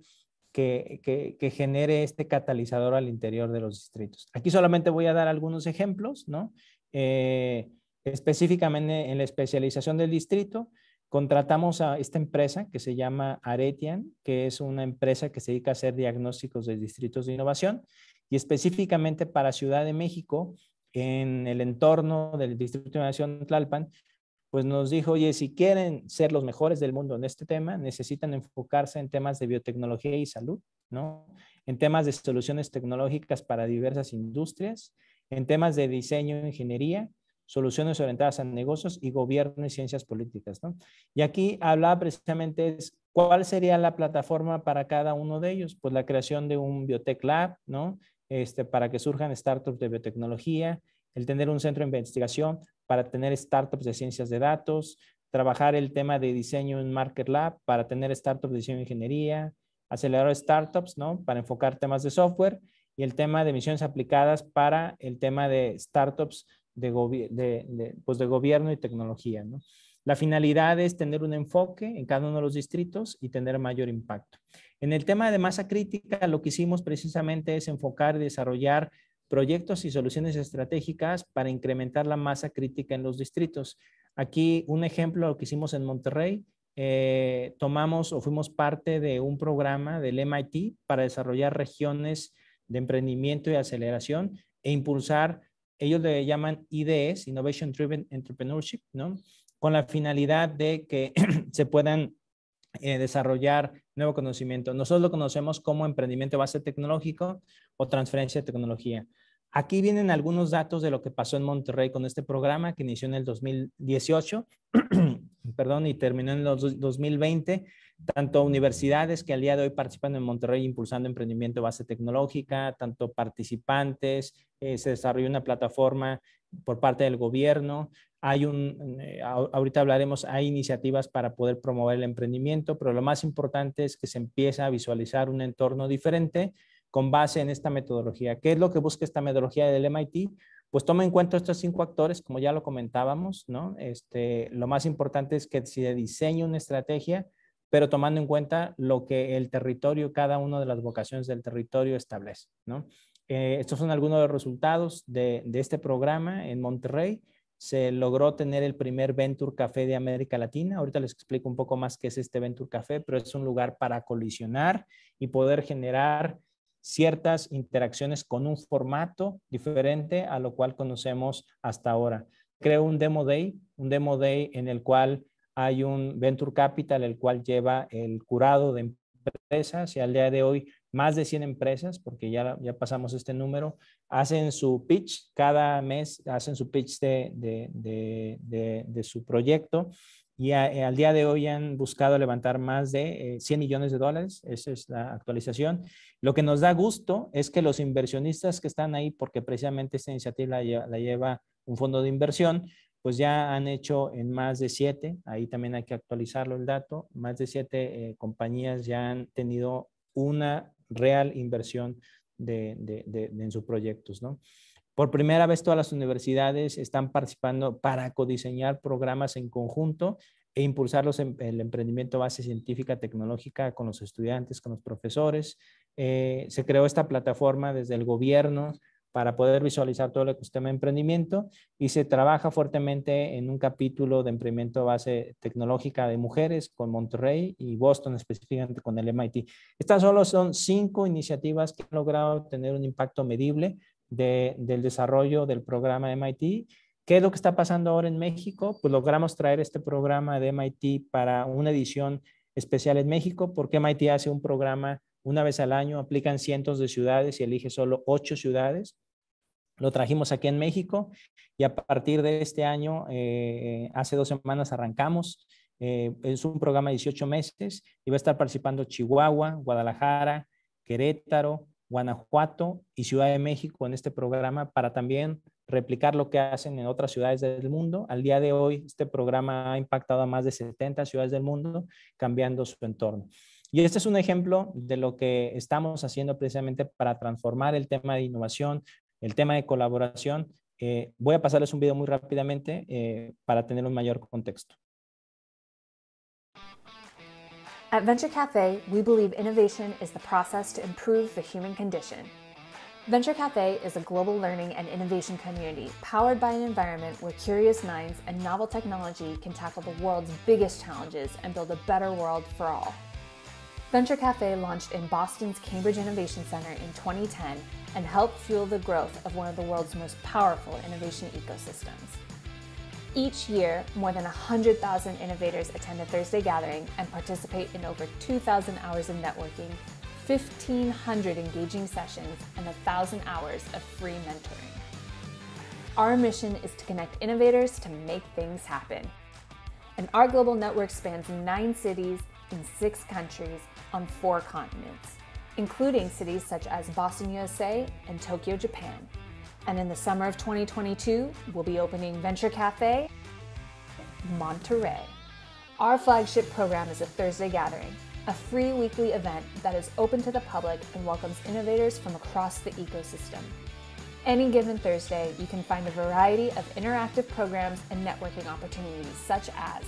Speaker 2: que, genere este catalizador al interior de los distritos. Aquí solamente voy a dar algunos ejemplos, ¿no? Eh, específicamente en la especialización del distrito, contratamos a esta empresa que se llama Aretian, que es una empresa que se dedica a hacer diagnósticos de distritos de innovación y específicamente para Ciudad de México, en el entorno del Distrito de Innovación Tlalpan, pues nos dijo, oye, si quieren ser los mejores del mundo en este tema, necesitan enfocarse en temas de biotecnología y salud, ¿no? En temas de soluciones tecnológicas para diversas industrias, en temas de diseño e ingeniería soluciones orientadas a negocios y gobierno y ciencias políticas. ¿no? Y aquí hablaba precisamente cuál sería la plataforma para cada uno de ellos. Pues la creación de un biotech lab, ¿no? Este, para que surjan startups de biotecnología, el tener un centro de investigación para tener startups de ciencias de datos, trabajar el tema de diseño en Market Lab para tener startups de diseño de ingeniería, acelerar startups, ¿no? Para enfocar temas de software y el tema de misiones aplicadas para el tema de startups pues, de, gobierno y tecnología. La finalidad es tener un enfoque en cada uno de los distritos y tener mayor impacto. En el tema de masa crítica, lo que hicimos precisamente es enfocar y desarrollar proyectos y soluciones estratégicas para incrementar la masa crítica en los distritos. Aquí un ejemplo, lo que hicimos en Monterrey, eh, tomamos o fuimos parte de un programa del MIT para desarrollar regiones de emprendimiento y aceleración e impulsar ellos le llaman IDEs, Innovation Driven Entrepreneurship, ¿no? Con la finalidad de que se puedan eh, desarrollar nuevo conocimiento. Nosotros lo conocemos como emprendimiento base tecnológico o transferencia de tecnología. Aquí vienen algunos datos de lo que pasó en Monterrey con este programa que inició en el 2018. perdón, y terminó en los 2020, tanto universidades que al día de hoy participan en Monterrey impulsando emprendimiento base tecnológica, tanto participantes, eh, se desarrolló una plataforma por parte del gobierno, hay un, eh, ahorita hablaremos, hay iniciativas para poder promover el emprendimiento, pero lo más importante es que se empieza a visualizar un entorno diferente con base en esta metodología. ¿Qué es lo que busca esta metodología del MIT? pues toma en cuenta estos cinco actores, como ya lo comentábamos, ¿no? Este, lo más importante es que se diseñe una estrategia, pero tomando en cuenta lo que el territorio, cada una de las vocaciones del territorio establece, ¿no? Eh, estos son algunos de los resultados de, de, este programa en Monterrey. Se logró tener el primer Venture Café de América Latina. Ahorita les explico un poco más qué es este Venture Café, pero es un lugar para colisionar y poder generar ciertas interacciones con un formato diferente a lo cual conocemos hasta ahora. Creo un demo day, un demo day en el cual hay un venture capital, el cual lleva el curado de empresas y al día de hoy más de 100 empresas, porque ya, ya pasamos este número, hacen su pitch, cada mes hacen su pitch de su proyecto y eh, al día de hoy han buscado levantar más de 100 eh, millones de dólares. Esa es la actualización. Lo que nos da gusto es que los inversionistas que están ahí, porque precisamente esta iniciativa la, lleva un fondo de inversión, pues ya han hecho en más de siete, ahí también hay que actualizarlo el dato, más de siete eh, compañías ya han tenido una real inversión en sus proyectos, ¿no? Por primera vez todas las universidades están participando para codiseñar programas en conjunto e impulsar los, el emprendimiento base científica tecnológica con los estudiantes, con los profesores. Eh, se creó esta plataforma desde el gobierno para poder visualizar todo el ecosistema de emprendimiento y se trabaja fuertemente en un capítulo de emprendimiento base tecnológica de mujeres con Monterrey y Boston específicamente con el MIT. Estas solo son cinco iniciativas que han logrado tener un impacto medible del desarrollo del programa MIT. ¿Qué es lo que está pasando ahora en México? Pues logramos traer este programa de MIT para una edición especial en México, porque MIT hace un programa una vez al año, aplican cientos de ciudades y elige solo ocho ciudades. Lo trajimos aquí en México y a partir de este año, eh, hace dos semanas arrancamos. Eh, es un programa de 18 meses y va a estar participando Chihuahua, Guadalajara, Querétaro, Guanajuato y Ciudad de México en este programa para también replicar lo que hacen en otras ciudades del mundo. Al día de hoy, este programa ha impactado a más de 70 ciudades del mundo, cambiando su entorno. Y este es un ejemplo de lo que estamos haciendo precisamente para transformar el tema de innovación, el tema de colaboración. Eh, voy a pasarles un video muy rápidamente eh, para tener un mayor contexto.
Speaker 4: At Venture Cafe, we believe innovation is the process to improve the human condition. Venture Cafe is a global learning and innovation community powered by an environment where curious minds and novel technology can tackle the world's biggest challenges and build a better world for all. Venture Cafe launched in Boston's Cambridge Innovation Center in 2010 and helped fuel the growth of one of the world's most powerful innovation ecosystems. Each year, more than 100,000 innovators attend a Thursday gathering and participate in over 2,000 hours of networking, 1,500 engaging sessions, and 1,000 hours of free mentoring. Our mission is to connect innovators to make things happen. And our global network spans nine cities in six countries on four continents, including cities such as Boston, USA and Tokyo, Japan. And in the summer of 2022, we'll be opening Venture Cafe Monterey. Our flagship program is a Thursday gathering, a free weekly event that is open to the public and welcomes innovators from across the ecosystem. Any given Thursday, you can find a variety of interactive programs and networking opportunities such as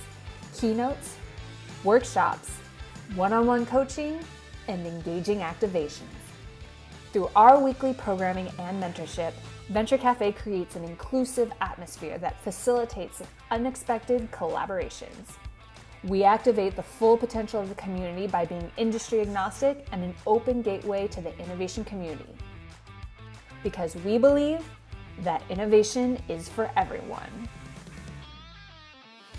Speaker 4: keynotes, workshops, one on one coaching, and engaging activations. Through our weekly programming and mentorship, Venture Cafe creates an inclusive atmosphere that facilitates unexpected collaborations. We activate the full potential of the community by being industry agnostic and an open gateway to the innovation community. Because we believe that innovation is for everyone.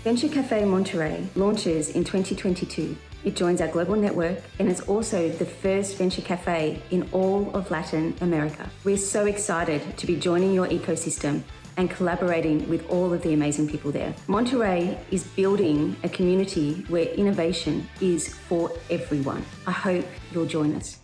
Speaker 4: Venture Cafe Monterey launches in 2022 it joins our global network and is also the first venture cafe in all of Latin America. We're so excited to be joining your ecosystem and collaborating with all of the amazing people there. Monterey is building a community where innovation is for everyone. I hope you'll join us.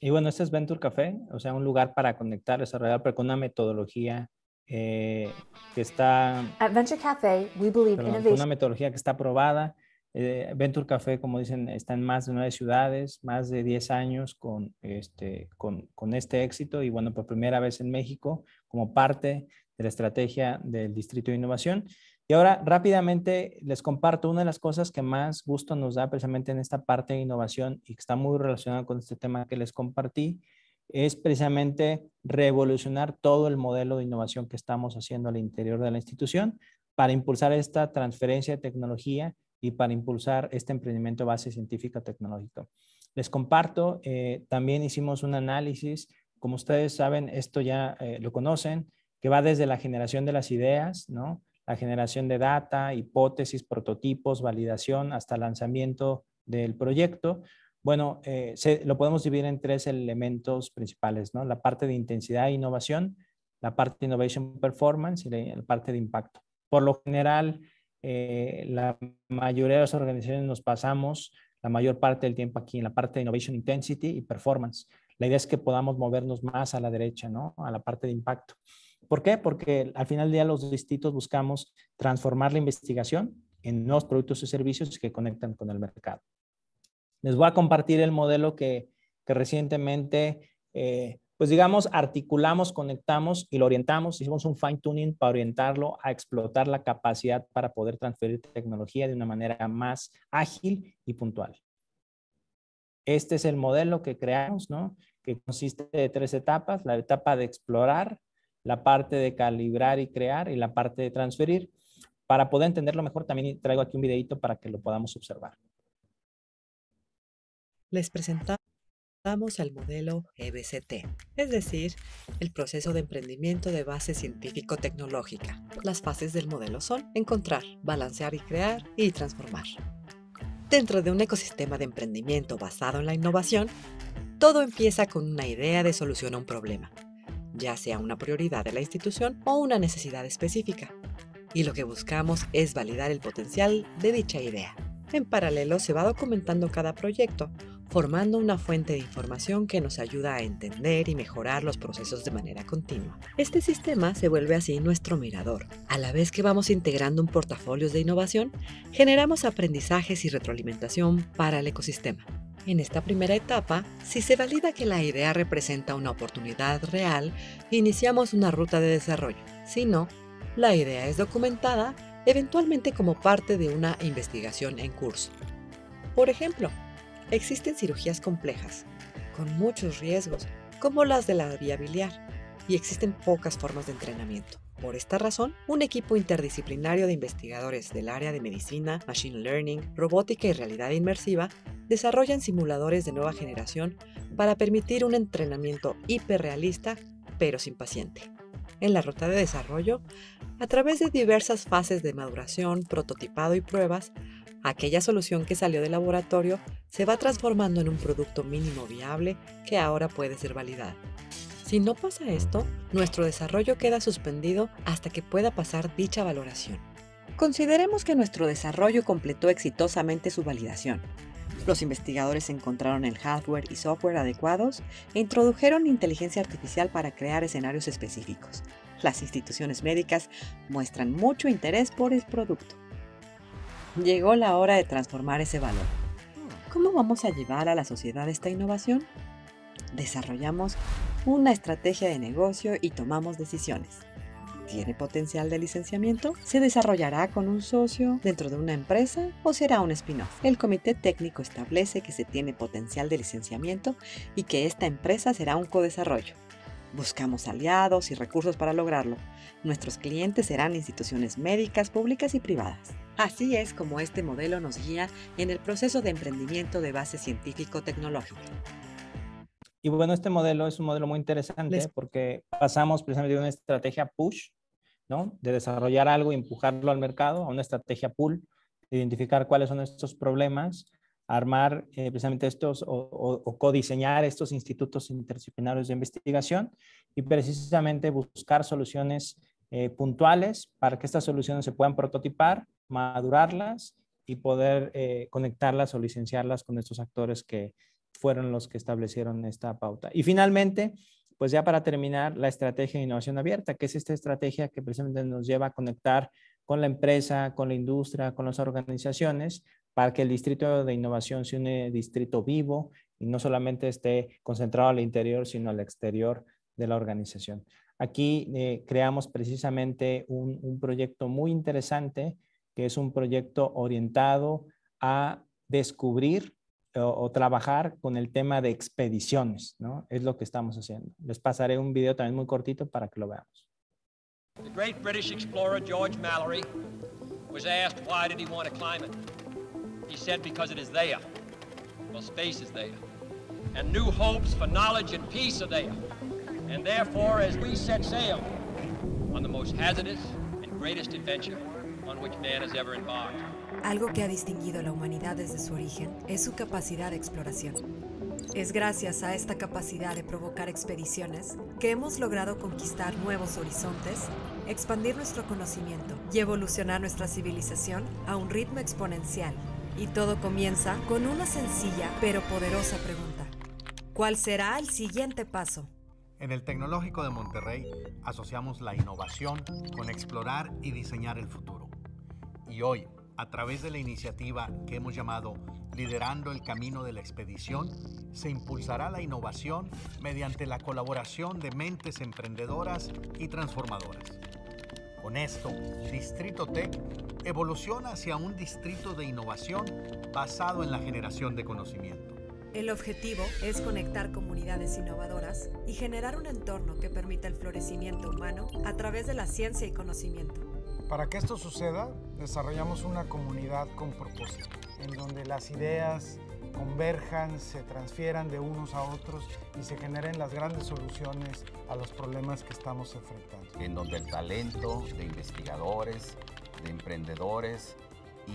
Speaker 2: Y bueno, este es Venture Café, o sea, un lugar para conectar, desarrollar, pero con una metodología eh, que está...
Speaker 4: At Venture Cafe, we believe perdón, innovation... Una
Speaker 2: metodología que está probada Eh, Venture Café, como dicen, está en más de nueve ciudades, más de 10 años con este, con este éxito y bueno, por primera vez en México como parte de la estrategia del Distrito de Innovación. Y ahora rápidamente les comparto una de las cosas que más gusto nos da precisamente en esta parte de innovación y que está muy relacionada con este tema que les compartí, es precisamente revolucionar todo el modelo de innovación que estamos haciendo al interior de la institución para impulsar esta transferencia de tecnología y para impulsar este emprendimiento base científica tecnológica. Les comparto, eh, también hicimos un análisis, como ustedes saben, esto ya eh, lo conocen, que va desde la generación de las ideas, ¿no? la generación de data, hipótesis, prototipos, validación, hasta el lanzamiento del proyecto. Bueno, eh, lo podemos dividir en tres elementos principales, ¿no? la parte de intensidad e innovación, la parte de innovation performance y la parte de impacto. Por lo general, eh, la mayoría de las organizaciones nos pasamos la mayor parte del tiempo aquí en la parte de Innovation Intensity y Performance. La idea es que podamos movernos más a la derecha, ¿no? A la parte de impacto. ¿Por qué? Porque al final del día los distritos buscamos transformar la investigación en nuevos productos y servicios que conectan con el mercado. Les voy a compartir el modelo que, recientemente eh, pues digamos, articulamos, conectamos y lo orientamos, hicimos un fine tuning para orientarlo a explotar la capacidad para poder transferir tecnología de una manera más ágil y puntual. Este es el modelo que creamos, Que consiste de tres etapas, la etapa de explorar, la parte de calibrar y crear y la parte de transferir. Para poder entenderlo mejor, también traigo aquí un videito para que lo podamos observar. Les presentamos
Speaker 5: Vamos al modelo EBCT, es decir, el proceso de emprendimiento de base científico-tecnológica. Las fases del modelo son encontrar, balancear y crear y transformar. Dentro de un ecosistema de emprendimiento basado en la innovación, todo empieza con una idea de solución a un problema, ya sea una prioridad de la institución o una necesidad específica. Y lo que buscamos es validar el potencial de dicha idea. En paralelo se va documentando cada proyecto formando una fuente de información que nos ayuda a entender y mejorar los procesos de manera continua. Este sistema se vuelve así nuestro mirador. A la vez que vamos integrando un portafolio de innovación, generamos aprendizajes y retroalimentación para el ecosistema. En esta primera etapa, si se valida que la idea representa una oportunidad real, iniciamos una ruta de desarrollo. Si no, la idea es documentada eventualmente como parte de una investigación en curso. Por ejemplo, Existen cirugías complejas, con muchos riesgos, como las de la vía biliar, y existen pocas formas de entrenamiento. Por esta razón, un equipo interdisciplinario de investigadores del área de medicina, machine learning, robótica y realidad inmersiva desarrollan simuladores de nueva generación para permitir un entrenamiento hiperrealista, pero sin paciente. En la ruta de desarrollo, a través de diversas fases de maduración, prototipado y pruebas, Aquella solución que salió del laboratorio se va transformando en un producto mínimo viable que ahora puede ser validado. Si no pasa esto, nuestro desarrollo queda suspendido hasta que pueda pasar dicha valoración. Consideremos que nuestro desarrollo completó exitosamente su validación. Los investigadores encontraron el hardware y software adecuados e introdujeron inteligencia artificial para crear escenarios específicos. Las instituciones médicas muestran mucho interés por el producto. Llegó la hora de transformar ese valor. ¿Cómo vamos a llevar a la sociedad esta innovación? Desarrollamos una estrategia de negocio y tomamos decisiones. ¿Tiene potencial de licenciamiento? ¿Se desarrollará con un socio dentro de una empresa o será un spin-off? El comité técnico establece que se tiene potencial de licenciamiento y que esta empresa será un co-desarrollo. Buscamos aliados y recursos para lograrlo, Nuestros clientes serán instituciones médicas, públicas y privadas. Así es como este modelo nos guía en el proceso de emprendimiento de base científico-tecnológico.
Speaker 2: Y bueno, este modelo es un modelo muy interesante porque pasamos precisamente de una estrategia push, ¿no? De desarrollar algo y empujarlo al mercado, a una estrategia pull, identificar cuáles son estos problemas, armar eh, precisamente estos o, o, o codiseñar estos institutos interdisciplinarios de investigación y precisamente buscar soluciones eh, puntuales para que estas soluciones se puedan prototipar, madurarlas y poder eh, conectarlas o licenciarlas con estos actores que fueron los que establecieron esta pauta. Y finalmente, pues ya para terminar, la estrategia de innovación abierta, que es esta estrategia que precisamente nos lleva a conectar con la empresa, con la industria, con las organizaciones, para que el distrito de innovación sea un distrito vivo y no solamente esté concentrado al interior, sino al exterior de la organización. Aquí eh, creamos precisamente un, un proyecto muy interesante, que es un proyecto orientado a descubrir eh, o, trabajar con el tema de expediciones, ¿no? Es lo que estamos haciendo. Les pasaré un video también muy cortito para que lo veamos.
Speaker 6: The great British explorer George Mallory was asked why did he want to climb it. He said because it is there. Well, space is there. And new hopes for knowledge and peace are there. And therefore, as we set sail on the most hazardous and greatest adventure on which man has ever embarked. Algo que ha distinguido a la humanidad desde su origen es su capacidad de exploración. Es gracias a esta capacidad de provocar expediciones que hemos logrado conquistar nuevos horizontes, expandir nuestro conocimiento y evolucionar nuestra civilización a un ritmo exponencial. Y todo comienza con una sencilla pero poderosa pregunta. ¿Cuál será el siguiente paso?
Speaker 3: En el Tecnológico de Monterrey asociamos la innovación con explorar y diseñar el futuro. Y hoy, a través de la iniciativa que hemos llamado Liderando el Camino de la Expedición, se impulsará la innovación mediante la colaboración de mentes emprendedoras y transformadoras. Con esto, Distrito Tech evoluciona hacia un distrito de innovación basado en la generación de conocimiento.
Speaker 6: El objetivo es conectar comunidades innovadoras y generar un entorno que permita el florecimiento humano a través de la ciencia y conocimiento.
Speaker 3: Para que esto suceda, desarrollamos una comunidad con propósito, en donde las ideas converjan, se transfieran de unos a otros y se generen las grandes soluciones a los problemas que estamos enfrentando. En donde el
Speaker 1: talento de investigadores, de emprendedores,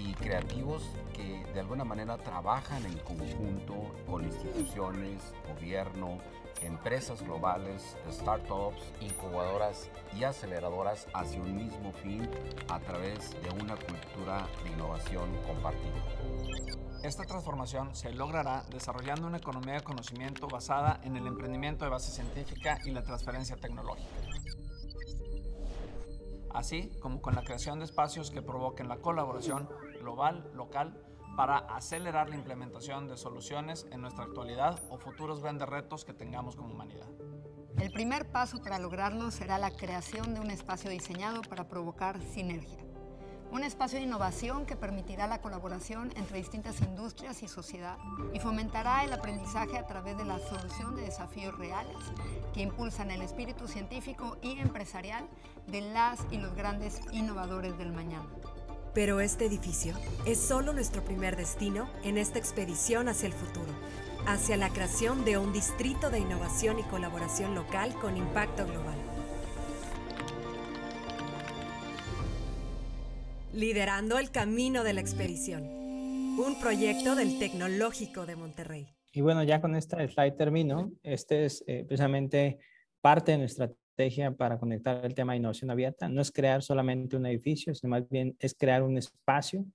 Speaker 1: y creativos que de alguna manera trabajan en conjunto con instituciones, gobierno, empresas globales, startups, incubadoras y aceleradoras hacia un mismo fin a través de una cultura de innovación compartida.
Speaker 2: Esta transformación se logrará desarrollando una economía de conocimiento basada en el emprendimiento de base científica y la transferencia tecnológica así como con la creación de espacios que provoquen la colaboración global, local, para acelerar la implementación de soluciones en nuestra actualidad o futuros grandes retos que tengamos como humanidad.
Speaker 6: El primer paso para lograrlo será la creación de un espacio diseñado para provocar sinergia. Un espacio de innovación que permitirá la colaboración entre distintas industrias y sociedad y fomentará el aprendizaje a través de la solución de desafíos reales que impulsan el espíritu científico y empresarial de las y los grandes innovadores del mañana. Pero este edificio es solo nuestro primer destino en esta expedición hacia el futuro, hacia la creación de un distrito de innovación y colaboración local con impacto global. Liderando el camino de la expedición, un proyecto del Tecnológico de Monterrey.
Speaker 2: Y bueno, ya con esta slide termino. Este es eh, precisamente parte de nuestra estrategia para conectar el tema de innovación abierta no es crear solamente un edificio, sino más bien es crear un espacio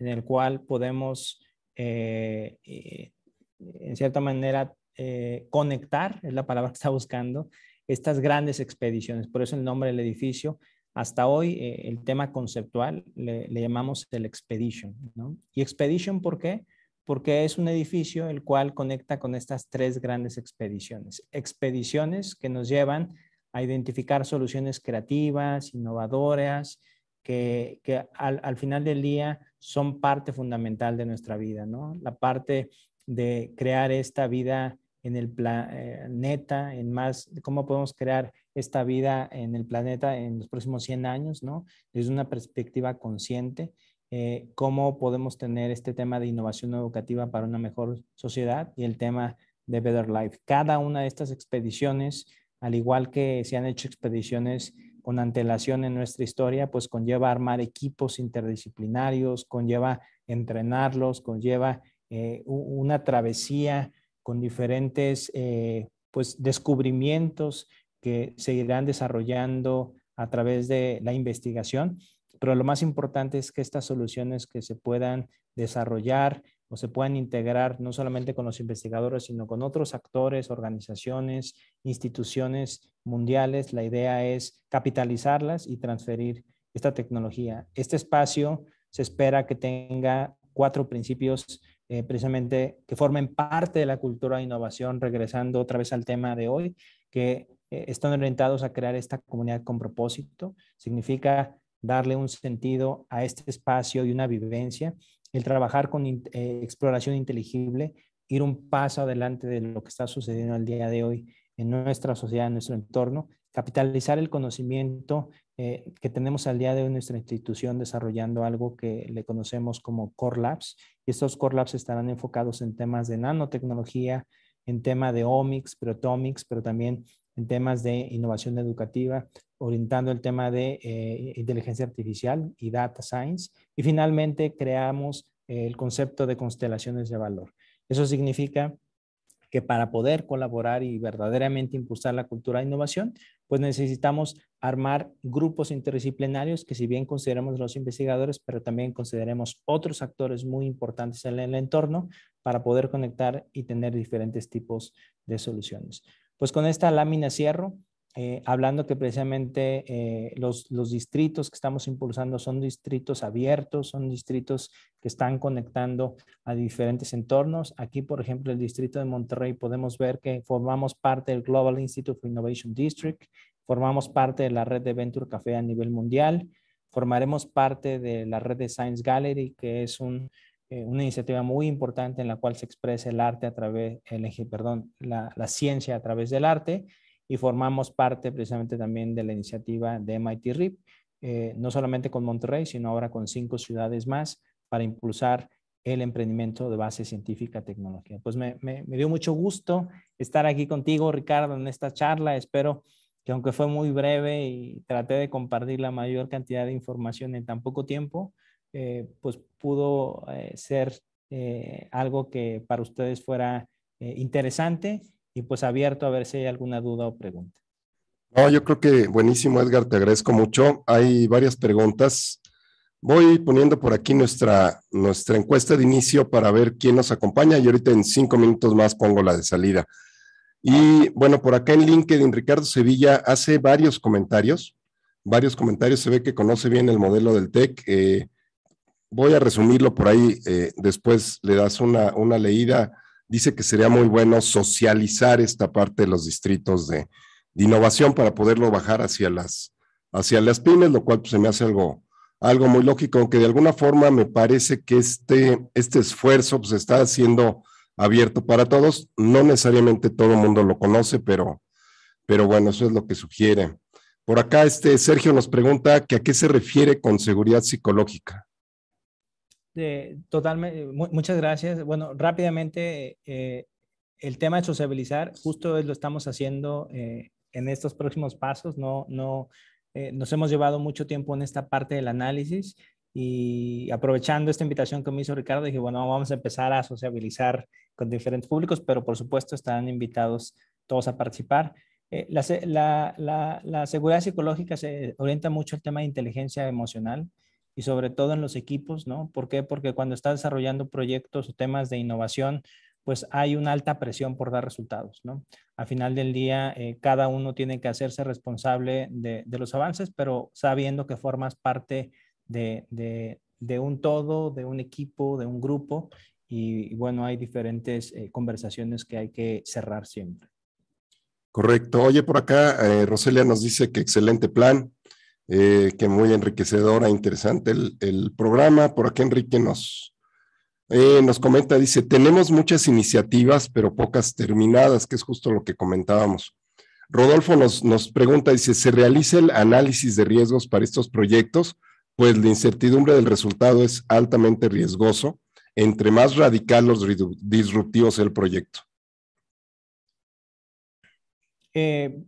Speaker 2: en el cual podemos, eh, eh, en cierta manera, eh, conectar, es la palabra que está buscando, estas grandes expediciones. Por eso el nombre del edificio. Hasta hoy el tema conceptual le, llamamos el expedition. ¿no? ¿Y expedition por qué? porque es un edificio el cual conecta con estas tres grandes expediciones. Expediciones que nos llevan a identificar soluciones creativas, innovadoras, que, al, final del día son parte fundamental de nuestra vida, ¿no? La parte de crear esta vida en el planeta, eh, en más, cómo podemos crear esta vida en el planeta en los próximos 100 años, ¿no? Desde una perspectiva consciente, eh, cómo podemos tener este tema de innovación educativa para una mejor sociedad y el tema de Better Life. Cada una de estas expediciones al igual que se han hecho expediciones con antelación en nuestra historia, pues conlleva armar equipos interdisciplinarios, conlleva entrenarlos, conlleva eh, una travesía con diferentes eh, pues, descubrimientos que seguirán desarrollando a través de la investigación. Pero lo más importante es que estas soluciones que se puedan desarrollar o se puedan integrar no solamente con los investigadores, sino con otros actores, organizaciones, instituciones mundiales. La idea es capitalizarlas y transferir esta tecnología. Este espacio se espera que tenga cuatro principios eh, precisamente que formen parte de la cultura de innovación, regresando otra vez al tema de hoy, que eh, están orientados a crear esta comunidad con propósito. Significa darle un sentido a este espacio y una vivencia el trabajar con eh, exploración inteligible, ir un paso adelante de lo que está sucediendo al día de hoy en nuestra sociedad, en nuestro entorno, capitalizar el conocimiento eh, que tenemos al día de hoy en nuestra institución desarrollando algo que le conocemos como Core Labs. Y estos Core Labs estarán enfocados en temas de nanotecnología, en tema de omics, proteomics pero también en temas de innovación educativa, orientando el tema de eh, inteligencia artificial y data science. Y finalmente creamos el concepto de constelaciones de valor. Eso significa que para poder colaborar y verdaderamente impulsar la cultura de innovación, pues necesitamos armar grupos interdisciplinarios que si bien consideramos los investigadores, pero también consideremos otros actores muy importantes en el entorno para poder conectar y tener diferentes tipos de soluciones. Pues con esta lámina cierro. Eh, hablando que precisamente eh, los, distritos que estamos impulsando son distritos abiertos, son distritos que están conectando a diferentes entornos. Aquí, por ejemplo, el distrito de Monterrey podemos ver que formamos parte del Global Institute for Innovation District, formamos parte de la red de Venture Café a nivel mundial, formaremos parte de la red de Science Gallery, que es eh, una iniciativa muy importante en la cual se expresa el arte a través, el, perdón, la, la ciencia a través del arte y formamos parte precisamente también de la iniciativa de MIT RIP, eh, no solamente con Monterrey, sino ahora con cinco ciudades más para impulsar el emprendimiento de base científica tecnología. Pues me, dio mucho gusto estar aquí contigo, Ricardo, en esta charla. Espero que aunque fue muy breve y traté de compartir la mayor cantidad de información en tan poco tiempo, eh, pues pudo eh, ser algo que para ustedes fuera interesante pues abierto a ver si hay alguna duda o pregunta.
Speaker 1: No, yo creo que buenísimo, Edgar, te agradezco mucho. Hay varias preguntas. Voy poniendo por aquí nuestra, nuestra encuesta de inicio para ver quién nos acompaña y ahorita en cinco minutos más pongo la de salida. Y bueno, por acá en LinkedIn, Ricardo Sevilla hace varios comentarios, varios comentarios, se ve que conoce bien el modelo del TEC. Eh, voy a resumirlo por ahí, eh, después le das una, una leída dice que sería muy bueno socializar esta parte de los distritos de, innovación para poderlo bajar hacia las, hacia las pymes, lo cual pues, se me hace algo, algo muy lógico, aunque de alguna forma me parece que este, este esfuerzo pues, está siendo abierto para todos. No necesariamente todo el mundo lo conoce, pero, pero bueno, eso es lo que sugiere. Por acá, este Sergio nos pregunta que a qué se refiere con seguridad psicológica.
Speaker 2: Este, totalmente, muchas gracias. Bueno, rápidamente, eh, el tema de sociabilizar, justo lo estamos haciendo eh, en estos próximos pasos, no, no, eh, nos hemos llevado mucho tiempo en esta parte del análisis y aprovechando esta invitación que me hizo Ricardo, dije, bueno, vamos a empezar a sociabilizar con diferentes públicos, pero por supuesto estarán invitados todos a participar. la, la, seguridad psicológica se orienta mucho al tema de inteligencia emocional y sobre todo en los equipos, ¿no? ¿Por qué? Porque cuando está desarrollando proyectos o temas de innovación, pues hay una alta presión por dar resultados, ¿no? Al final del día, eh, cada uno tiene que hacerse responsable de, los avances, pero sabiendo que formas parte de, un todo, de un equipo, de un grupo, y, bueno, hay diferentes eh, conversaciones que hay que cerrar siempre.
Speaker 1: Correcto. Oye, por acá, eh, Roselia nos dice que excelente plan. Eh, que muy enriquecedora, interesante el, programa. Por aquí Enrique nos, eh, nos comenta, dice, tenemos muchas iniciativas, pero pocas terminadas, que es justo lo que comentábamos. Rodolfo nos, nos pregunta, dice, ¿se realiza el análisis de riesgos para estos proyectos? Pues la incertidumbre del resultado es altamente riesgoso, entre más radical los disruptivos el proyecto.
Speaker 2: Eh,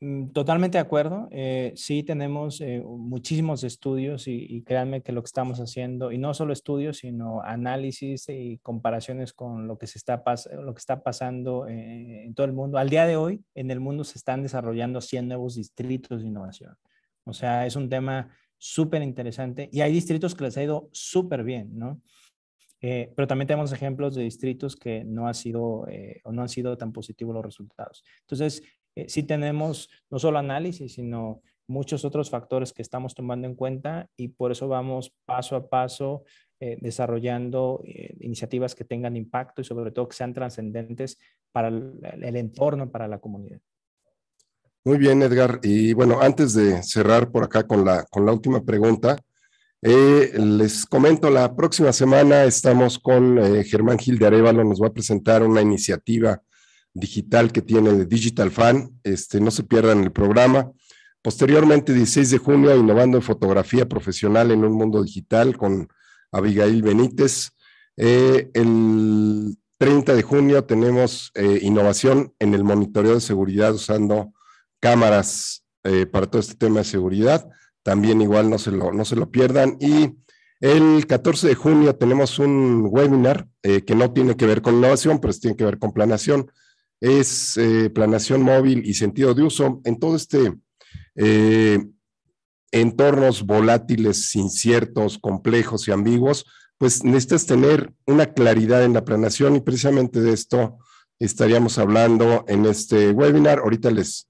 Speaker 2: Mm, totalmente de acuerdo. Eh, sí, tenemos eh, muchísimos estudios y, créanme que lo que estamos haciendo, y no solo estudios, sino análisis y comparaciones con lo que, se está, lo que está pasando eh, en todo el mundo. Al día de hoy, en el mundo se están desarrollando 100 nuevos distritos de innovación. O sea, es un tema súper interesante y hay distritos que les ha ido súper bien, ¿no? pero también tenemos ejemplos de distritos que no, ha sido, o no han sido tan positivos los resultados. Entonces, eh, sí tenemos no solo análisis, sino muchos otros factores que estamos tomando en cuenta y por eso vamos paso a paso eh, desarrollando eh, iniciativas que tengan impacto y sobre todo que sean trascendentes para el, entorno, para la comunidad.
Speaker 1: Muy bien, Edgar. Y bueno, antes de cerrar por acá con la, con la última pregunta, eh, les comento, la próxima semana estamos con Germán Gil de Arevalo, nos va a presentar una iniciativa digital que tiene de Digital Fan. Este, no se pierdan el programa. Posteriormente, 16 de junio, Innovando en Fotografía Profesional en un Mundo Digital con Abigail Benítez. Eh, el 30 de junio tenemos eh, innovación en el monitoreo de seguridad usando cámaras eh, para todo este tema de seguridad. También igual no se lo, pierdan. Y el 14 de junio tenemos un webinar que no tiene que ver con innovación, pero tiene que ver con planación es eh, planación móvil y sentido de uso. En todo este eh, entornos volátiles, inciertos, complejos y ambiguos, pues necesitas tener una claridad en la planación y precisamente de esto estaríamos hablando en este webinar. Ahorita les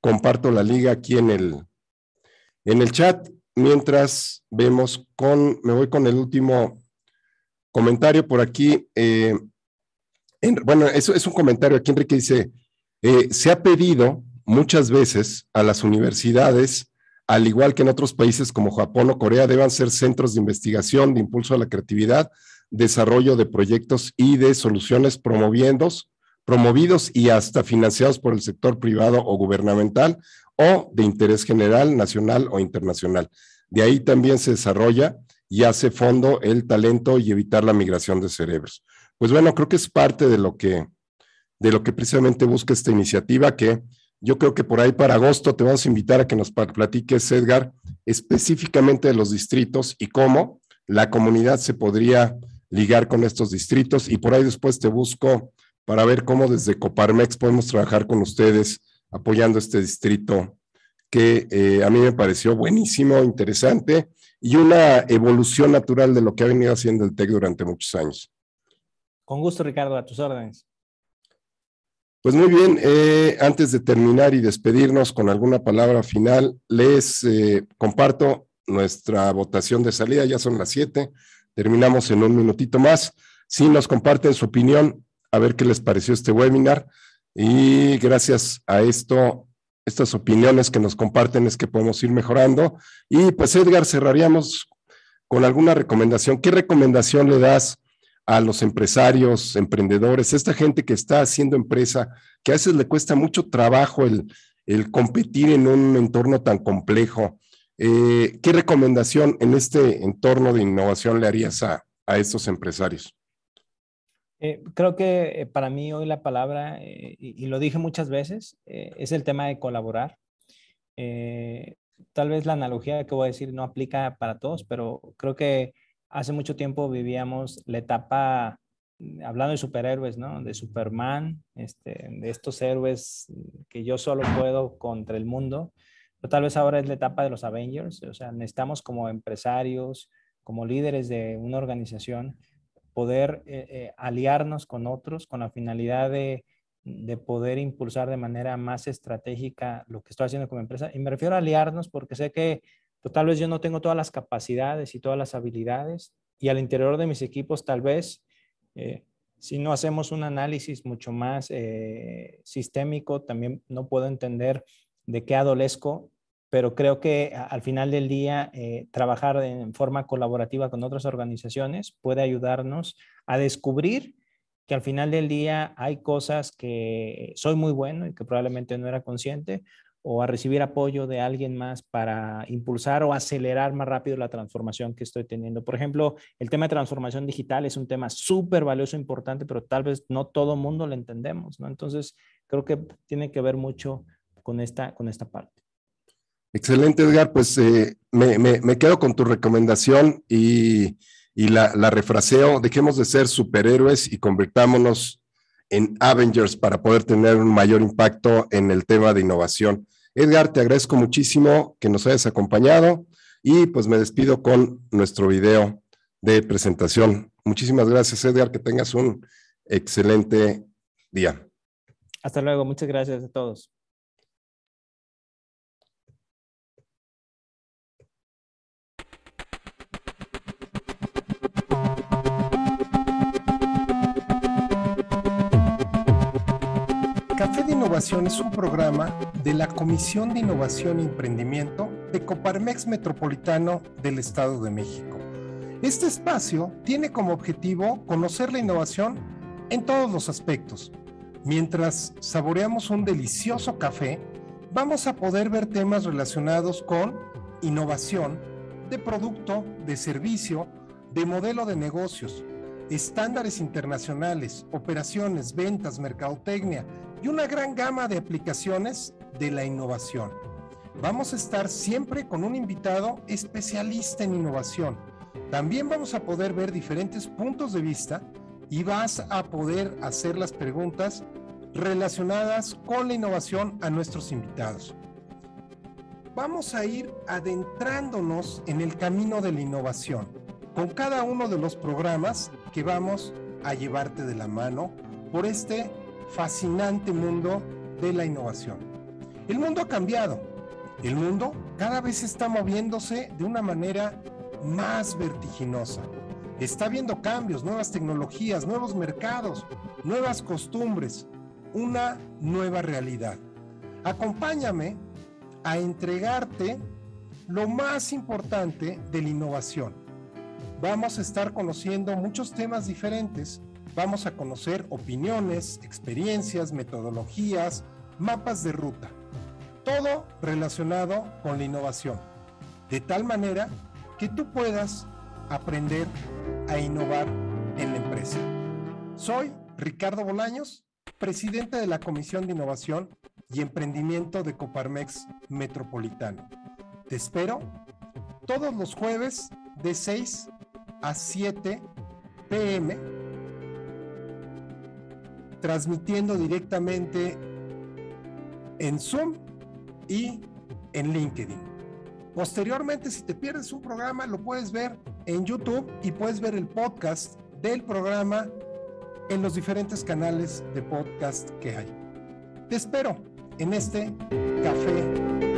Speaker 1: comparto la liga aquí en el, en el chat. Mientras vemos con, me voy con el último comentario por aquí. Eh, bueno, eso es un comentario. Aquí Enrique dice, eh, se ha pedido muchas veces a las universidades, al igual que en otros países como Japón o Corea, deban ser centros de investigación, de impulso a la creatividad, desarrollo de proyectos y de soluciones promovidos y hasta financiados por el sector privado o gubernamental o de interés general, nacional o internacional. De ahí también se desarrolla y hace fondo el talento y evitar la migración de cerebros pues bueno, creo que es parte de lo que, de lo que precisamente busca esta iniciativa, que yo creo que por ahí para agosto te vamos a invitar a que nos platiques, Edgar, específicamente de los distritos y cómo la comunidad se podría ligar con estos distritos. Y por ahí después te busco para ver cómo desde Coparmex podemos trabajar con ustedes apoyando este distrito que eh, a mí me pareció buenísimo, interesante y una evolución natural de lo que ha venido haciendo el TEC durante muchos años.
Speaker 2: Con gusto, Ricardo, a tus órdenes.
Speaker 1: Pues muy bien, eh, antes de terminar y despedirnos con alguna palabra final, les eh, comparto nuestra votación de salida, ya son las 7, terminamos en un minutito más. Si nos comparten su opinión, a ver qué les pareció este webinar y gracias a esto, estas opiniones que nos comparten es que podemos ir mejorando. Y pues Edgar, cerraríamos con alguna recomendación. ¿Qué recomendación le das a los empresarios, emprendedores, esta gente que está haciendo empresa, que a veces le cuesta mucho trabajo el, competir en un entorno tan complejo. Eh, ¿Qué recomendación en este entorno de innovación le harías a, estos empresarios?
Speaker 2: Eh, creo que eh, para mí hoy la palabra, y, lo dije muchas veces, es el tema de colaborar. tal vez la analogía que voy a decir no aplica para todos, pero creo que hace mucho tiempo vivíamos la etapa, mm, hablando de superhéroes, ¿no? De Superman, este, de estos héroes que yo solo puedo contra el mundo. Pero tal vez ahora es la etapa de los Avengers, o sea, necesitamos como empresarios, como líderes de una organización, poder eh, eh, aliarnos con otros con la finalidad de, de poder impulsar de manera más estratégica lo que estoy haciendo como empresa. Y me refiero a aliarnos porque sé que tal vez yo no tengo todas las capacidades y todas las habilidades y al interior de mis equipos tal vez eh, si no hacemos un análisis mucho más eh, sistémico, también no puedo entender de qué adolezco, pero creo que al final del día eh, trabajar en forma colaborativa con otras organizaciones puede ayudarnos a descubrir que al final del día hay cosas que soy muy bueno y que probablemente no era consciente, o a recibir apoyo de alguien más para impulsar o acelerar más rápido la transformación que estoy teniendo. Por ejemplo, el tema de transformación digital es un tema súper valioso, importante, pero tal vez no todo mundo lo entendemos, ¿no? Entonces, creo que tiene que ver mucho con esta, con esta parte.
Speaker 1: Excelente, Edgar. Pues eh, me, quedo con tu recomendación y, la, la refraseo. Dejemos de ser superhéroes y convirtámonos en Avengers para poder tener un mayor impacto en el tema de innovación. Edgar, te agradezco muchísimo que nos hayas acompañado y pues me despido con nuestro video de presentación. Muchísimas
Speaker 2: gracias, Edgar, que tengas un excelente día. Hasta luego, muchas gracias a todos.
Speaker 3: Innovación es un programa de la Comisión de Innovación y e Emprendimiento de Coparmex Metropolitano del Estado de México. Este espacio tiene como objetivo conocer la innovación en todos los aspectos. Mientras saboreamos un delicioso café, vamos a poder ver temas relacionados con innovación de producto, de servicio, de modelo de negocios, estándares internacionales, operaciones, ventas, mercadotecnia, y una gran gama de aplicaciones de la innovación. Vamos a estar siempre con un invitado especialista en innovación. También vamos a poder ver diferentes puntos de vista y vas a poder hacer las preguntas relacionadas con la innovación a nuestros invitados. Vamos a ir adentrándonos en el camino de la innovación con cada uno de los programas que vamos a llevarte de la mano por este fascinante mundo de la innovación. El mundo ha cambiado. El mundo cada vez está moviéndose de una manera más vertiginosa. Está viendo cambios, nuevas tecnologías, nuevos mercados, nuevas costumbres, una nueva realidad. Acompáñame a entregarte lo más importante de la innovación. Vamos a estar conociendo muchos temas diferentes Vamos a conocer opiniones, experiencias, metodologías, mapas de ruta, todo relacionado con la innovación, de tal manera que tú puedas aprender a innovar en la empresa. Soy Ricardo Bolaños, presidente de la Comisión de Innovación y Emprendimiento de Coparmex Metropolitano. Te espero todos los jueves de 6 a 7 pm transmitiendo directamente en Zoom y en LinkedIn. Posteriormente, si te pierdes un programa, lo puedes ver en YouTube y puedes ver el podcast del programa en los diferentes canales de podcast que hay. Te espero en este café